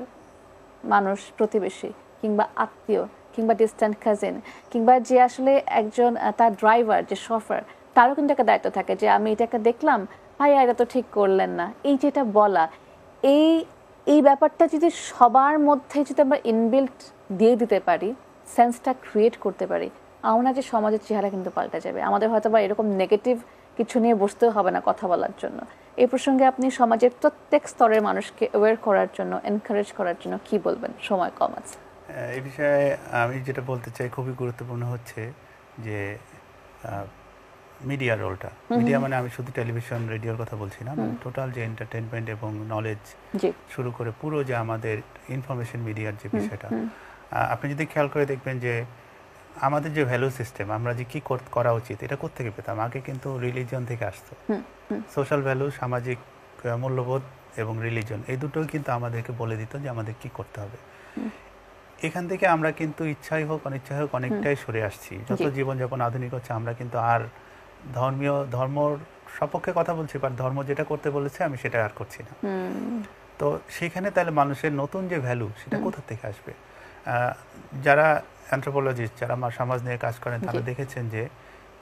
মানুষ প্রতিবেশী কিংবা আত্মীয় কিংবা ডিস্ট্যান্ট কাজিন কিংবা যে আসলে একজন তার ড্রাইভার যে সফার তারও কিন্তু একটা দায়িত্ব থাকে যে আমি এটা একটা দেখলাম ভাইয়া এটা তো ঠিক করলেন না এই যেটা বলা এই এই ব্যাপারটা যদি সবার মধ্যে যদি আমরা ইনবিল্ট দিয়ে দিতে পারি সেন্সটা ক্রিয়েট করতে পারি আমরা যে সমাজের চেহারা কিন্তু পাল্টে যাবে আমাদের হয়তো বা এরকম নেগেটিভ কিছু নিয়ে বসতেও হবে না কথা বলার জন্য এই প্রসঙ্গে আপনি সমাজের প্রত্যেক স্তরের মানুষকে অ্যাওয়ার করার জন্য এনকারেজ করার জন্য কি বলবেন সময় কম আছে এ বিষয়ে আমি যেটা বলতে চাই খুবই গুরুত্বপূর্ণ হচ্ছে যে মিডিয়া রোলটা মিডিয়া মানে আমি শুধু টেলিভিশন রেডিওর কথা বলছি না টোটাল যে এন্টারটেনমেন্ট এবং নলেজ শুরু করে পুরো যে আমাদের ইনফরমেশন মিডিয়ার যে বিষয়টা আপনি যদি খেয়াল করে দেখবেন যে আমাদের যে ভ্যালু সিস্টেম আমরা যে কি করা উচিত এটা কোথেকে পেতাম আগে কিন্তু রিলিজন থেকে আসতো সোশ্যাল ভ্যালু সামাজিক মূল্যবোধ এবং রিলিজন এই দুটোই কিন্তু আমাদেরকে বলে দিত যে আমাদের কি করতে হবে এখান থেকে আমরা কিন্তু ইচ্ছাই হোক অনিচ্ছাই হোক অনেকটাই সরে আসছি যত জীবনযাপন আধুনিক হচ্ছে আমরা কিন্তু আর ধর্মীয় ধর্ম সপক্ষে কথা বলছি বা ধর্ম যেটা করতে বলেছে আমি সেটা আর করছি না তো সেখানে তাহলে মানুষের নতুন যে ভ্যালু সেটা কোথা থেকে আসবে যারা অ্যান্থ্রোপোলজিস্ট যারা আমার সমাজ নিয়ে কাজ করেন তারা দেখেছেন যে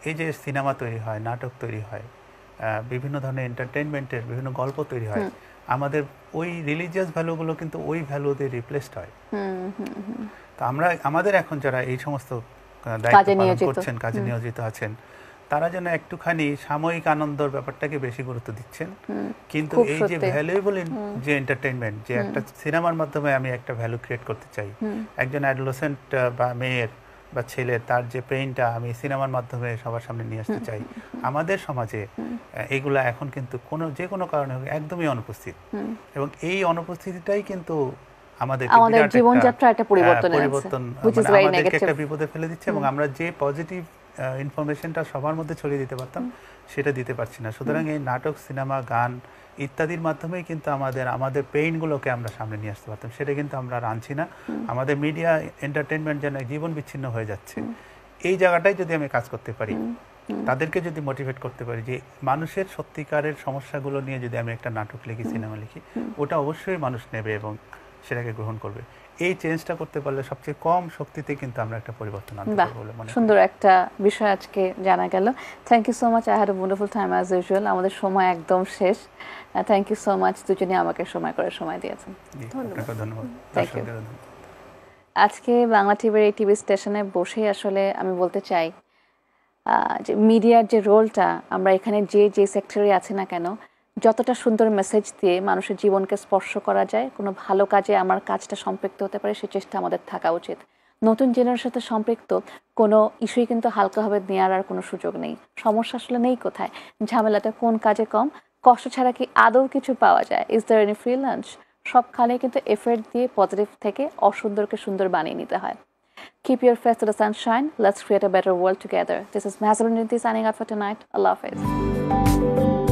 এই যে সিনেমা তৈরি হয় নাটক তৈরি হয় বিভিন্ন ধরনের এন্টারটেনমেন্টের বিভিন্ন গল্প তৈরি হয় আমাদের ওই রিলিজিয়াস ভ্যালুগুলো কিন্তু ওই ভ্যালু দিয়ে রিপ্লেসড হয় তো আমরা আমাদের এখন যারা এই সমস্ত দায়িত্ব পালন করছেন কাজে নিয়োজিত আছেন তারা যেন একটুখানি সাময়িক আনন্দর ব্যাপারটাকে বেশি গুরুত্ব দিচ্ছেন কিন্তু এই যে ভ্যালুয়েবল যে এন্টারটেইনমেন্ট যে একটা সিনেমার মাধ্যমে আমি একটা ভ্যালু ক্রিয়েট করতে চাই একজন অ্যাডলোসেন্ট বা মেয়ের বা ছেলে তার যে পেইনটা আমি সিনেমার মাধ্যমে সবার সামনে নিয়ে আসতে চাই আমাদের সমাজে এগুলা এখন কিন্তু কোনো যে কোনো কারণে একদমই অনুপস্থিত এবং এই অনুপস্থিতিটাই কিন্তু আমাদের জীবনযাত্রা একটা হ্যাঁ, পরিবর্তন পরিবর্তন মানে আমাদেরকে একটা বিপদে ফেলে দিচ্ছে এবং আমরা যে পজিটিভ ইনফরমেশনটা সবার মধ্যে ছড়িয়ে দিতে পারতাম সেটা দিতে পারছি না সুতরাং এই নাটক সিনেমা গান ইত্যাদির মাধ্যমেই কিন্তু আমাদের আমাদের পেইনগুলোকে আমরা সামনে নিয়ে আসতে পারতাম সেটা কিন্তু আমরা আনছি না আমাদের মিডিয়া এন্টারটেনমেন্ট যেন জীবন বিচ্ছিন্ন হয়ে যাচ্ছে এই জায়গাটাই যদি আমি কাজ করতে পারি তাদেরকে যদি মোটিভেট করতে পারি যে মানুষের সত্যিকারের সমস্যাগুলো নিয়ে যদি আমি একটা নাটক লিখি সিনেমা লিখি ওটা অবশ্যই মানুষ নেবে এবং সেটাকে গ্রহণ করবে এই চেঞ্জটা করতে পারলে সবচেয়ে কম শক্তিতে কিন্তু আমরা একটা পরিবর্তন আনতে পারবো বলে মনে সুন্দর একটা বিষয় আজকে জানা গেল thank you so much I had wonderful time as usual আমাদের সময় একদম শেষ থ্যাংক ইউ সো মাচ দুজনে আমাকে সময় করে সময় দিয়েছেন ধন্যবাদ ধন্যবাদ থ্যাংক ইউ আজকে বাংলা টিভির এই টিভি স্টেশনে বসে আসলে আমি বলতে চাই যে মিডিয়ার যে রোলটা আমরা এখানে যে যে সেক্টরে আছি না কেন যতটা সুন্দর মেসেজ দিয়ে মানুষের জীবনকে স্পর্শ করা যায় কোনো ভালো কাজে আমার কাজটা সম্পৃক্ত হতে পারে সে চেষ্টা আমাদের থাকা উচিত নতুন জেনের সাথে সম্পৃক্ত কোনো ইস্যুই কিন্তু হালকাভাবে নেওয়ার আর কোনো সুযোগ নেই সমস্যা আসলে নেই কোথায় ঝামেলাটা কোন কাজে কম কষ্ট ছাড়া কি আদৌ কিছু পাওয়া যায় ইজ দার এনি ফ্রিল্যান্স সবখানে কিন্তু এফের্ট দিয়ে পজিটিভ থেকে অসুন্দরকে সুন্দর বানিয়ে নিতে হয় Keep your face to the sunshine. Let's create a better world together. This is Mahsaban Nidhi signing out for tonight. Allah Hafiz.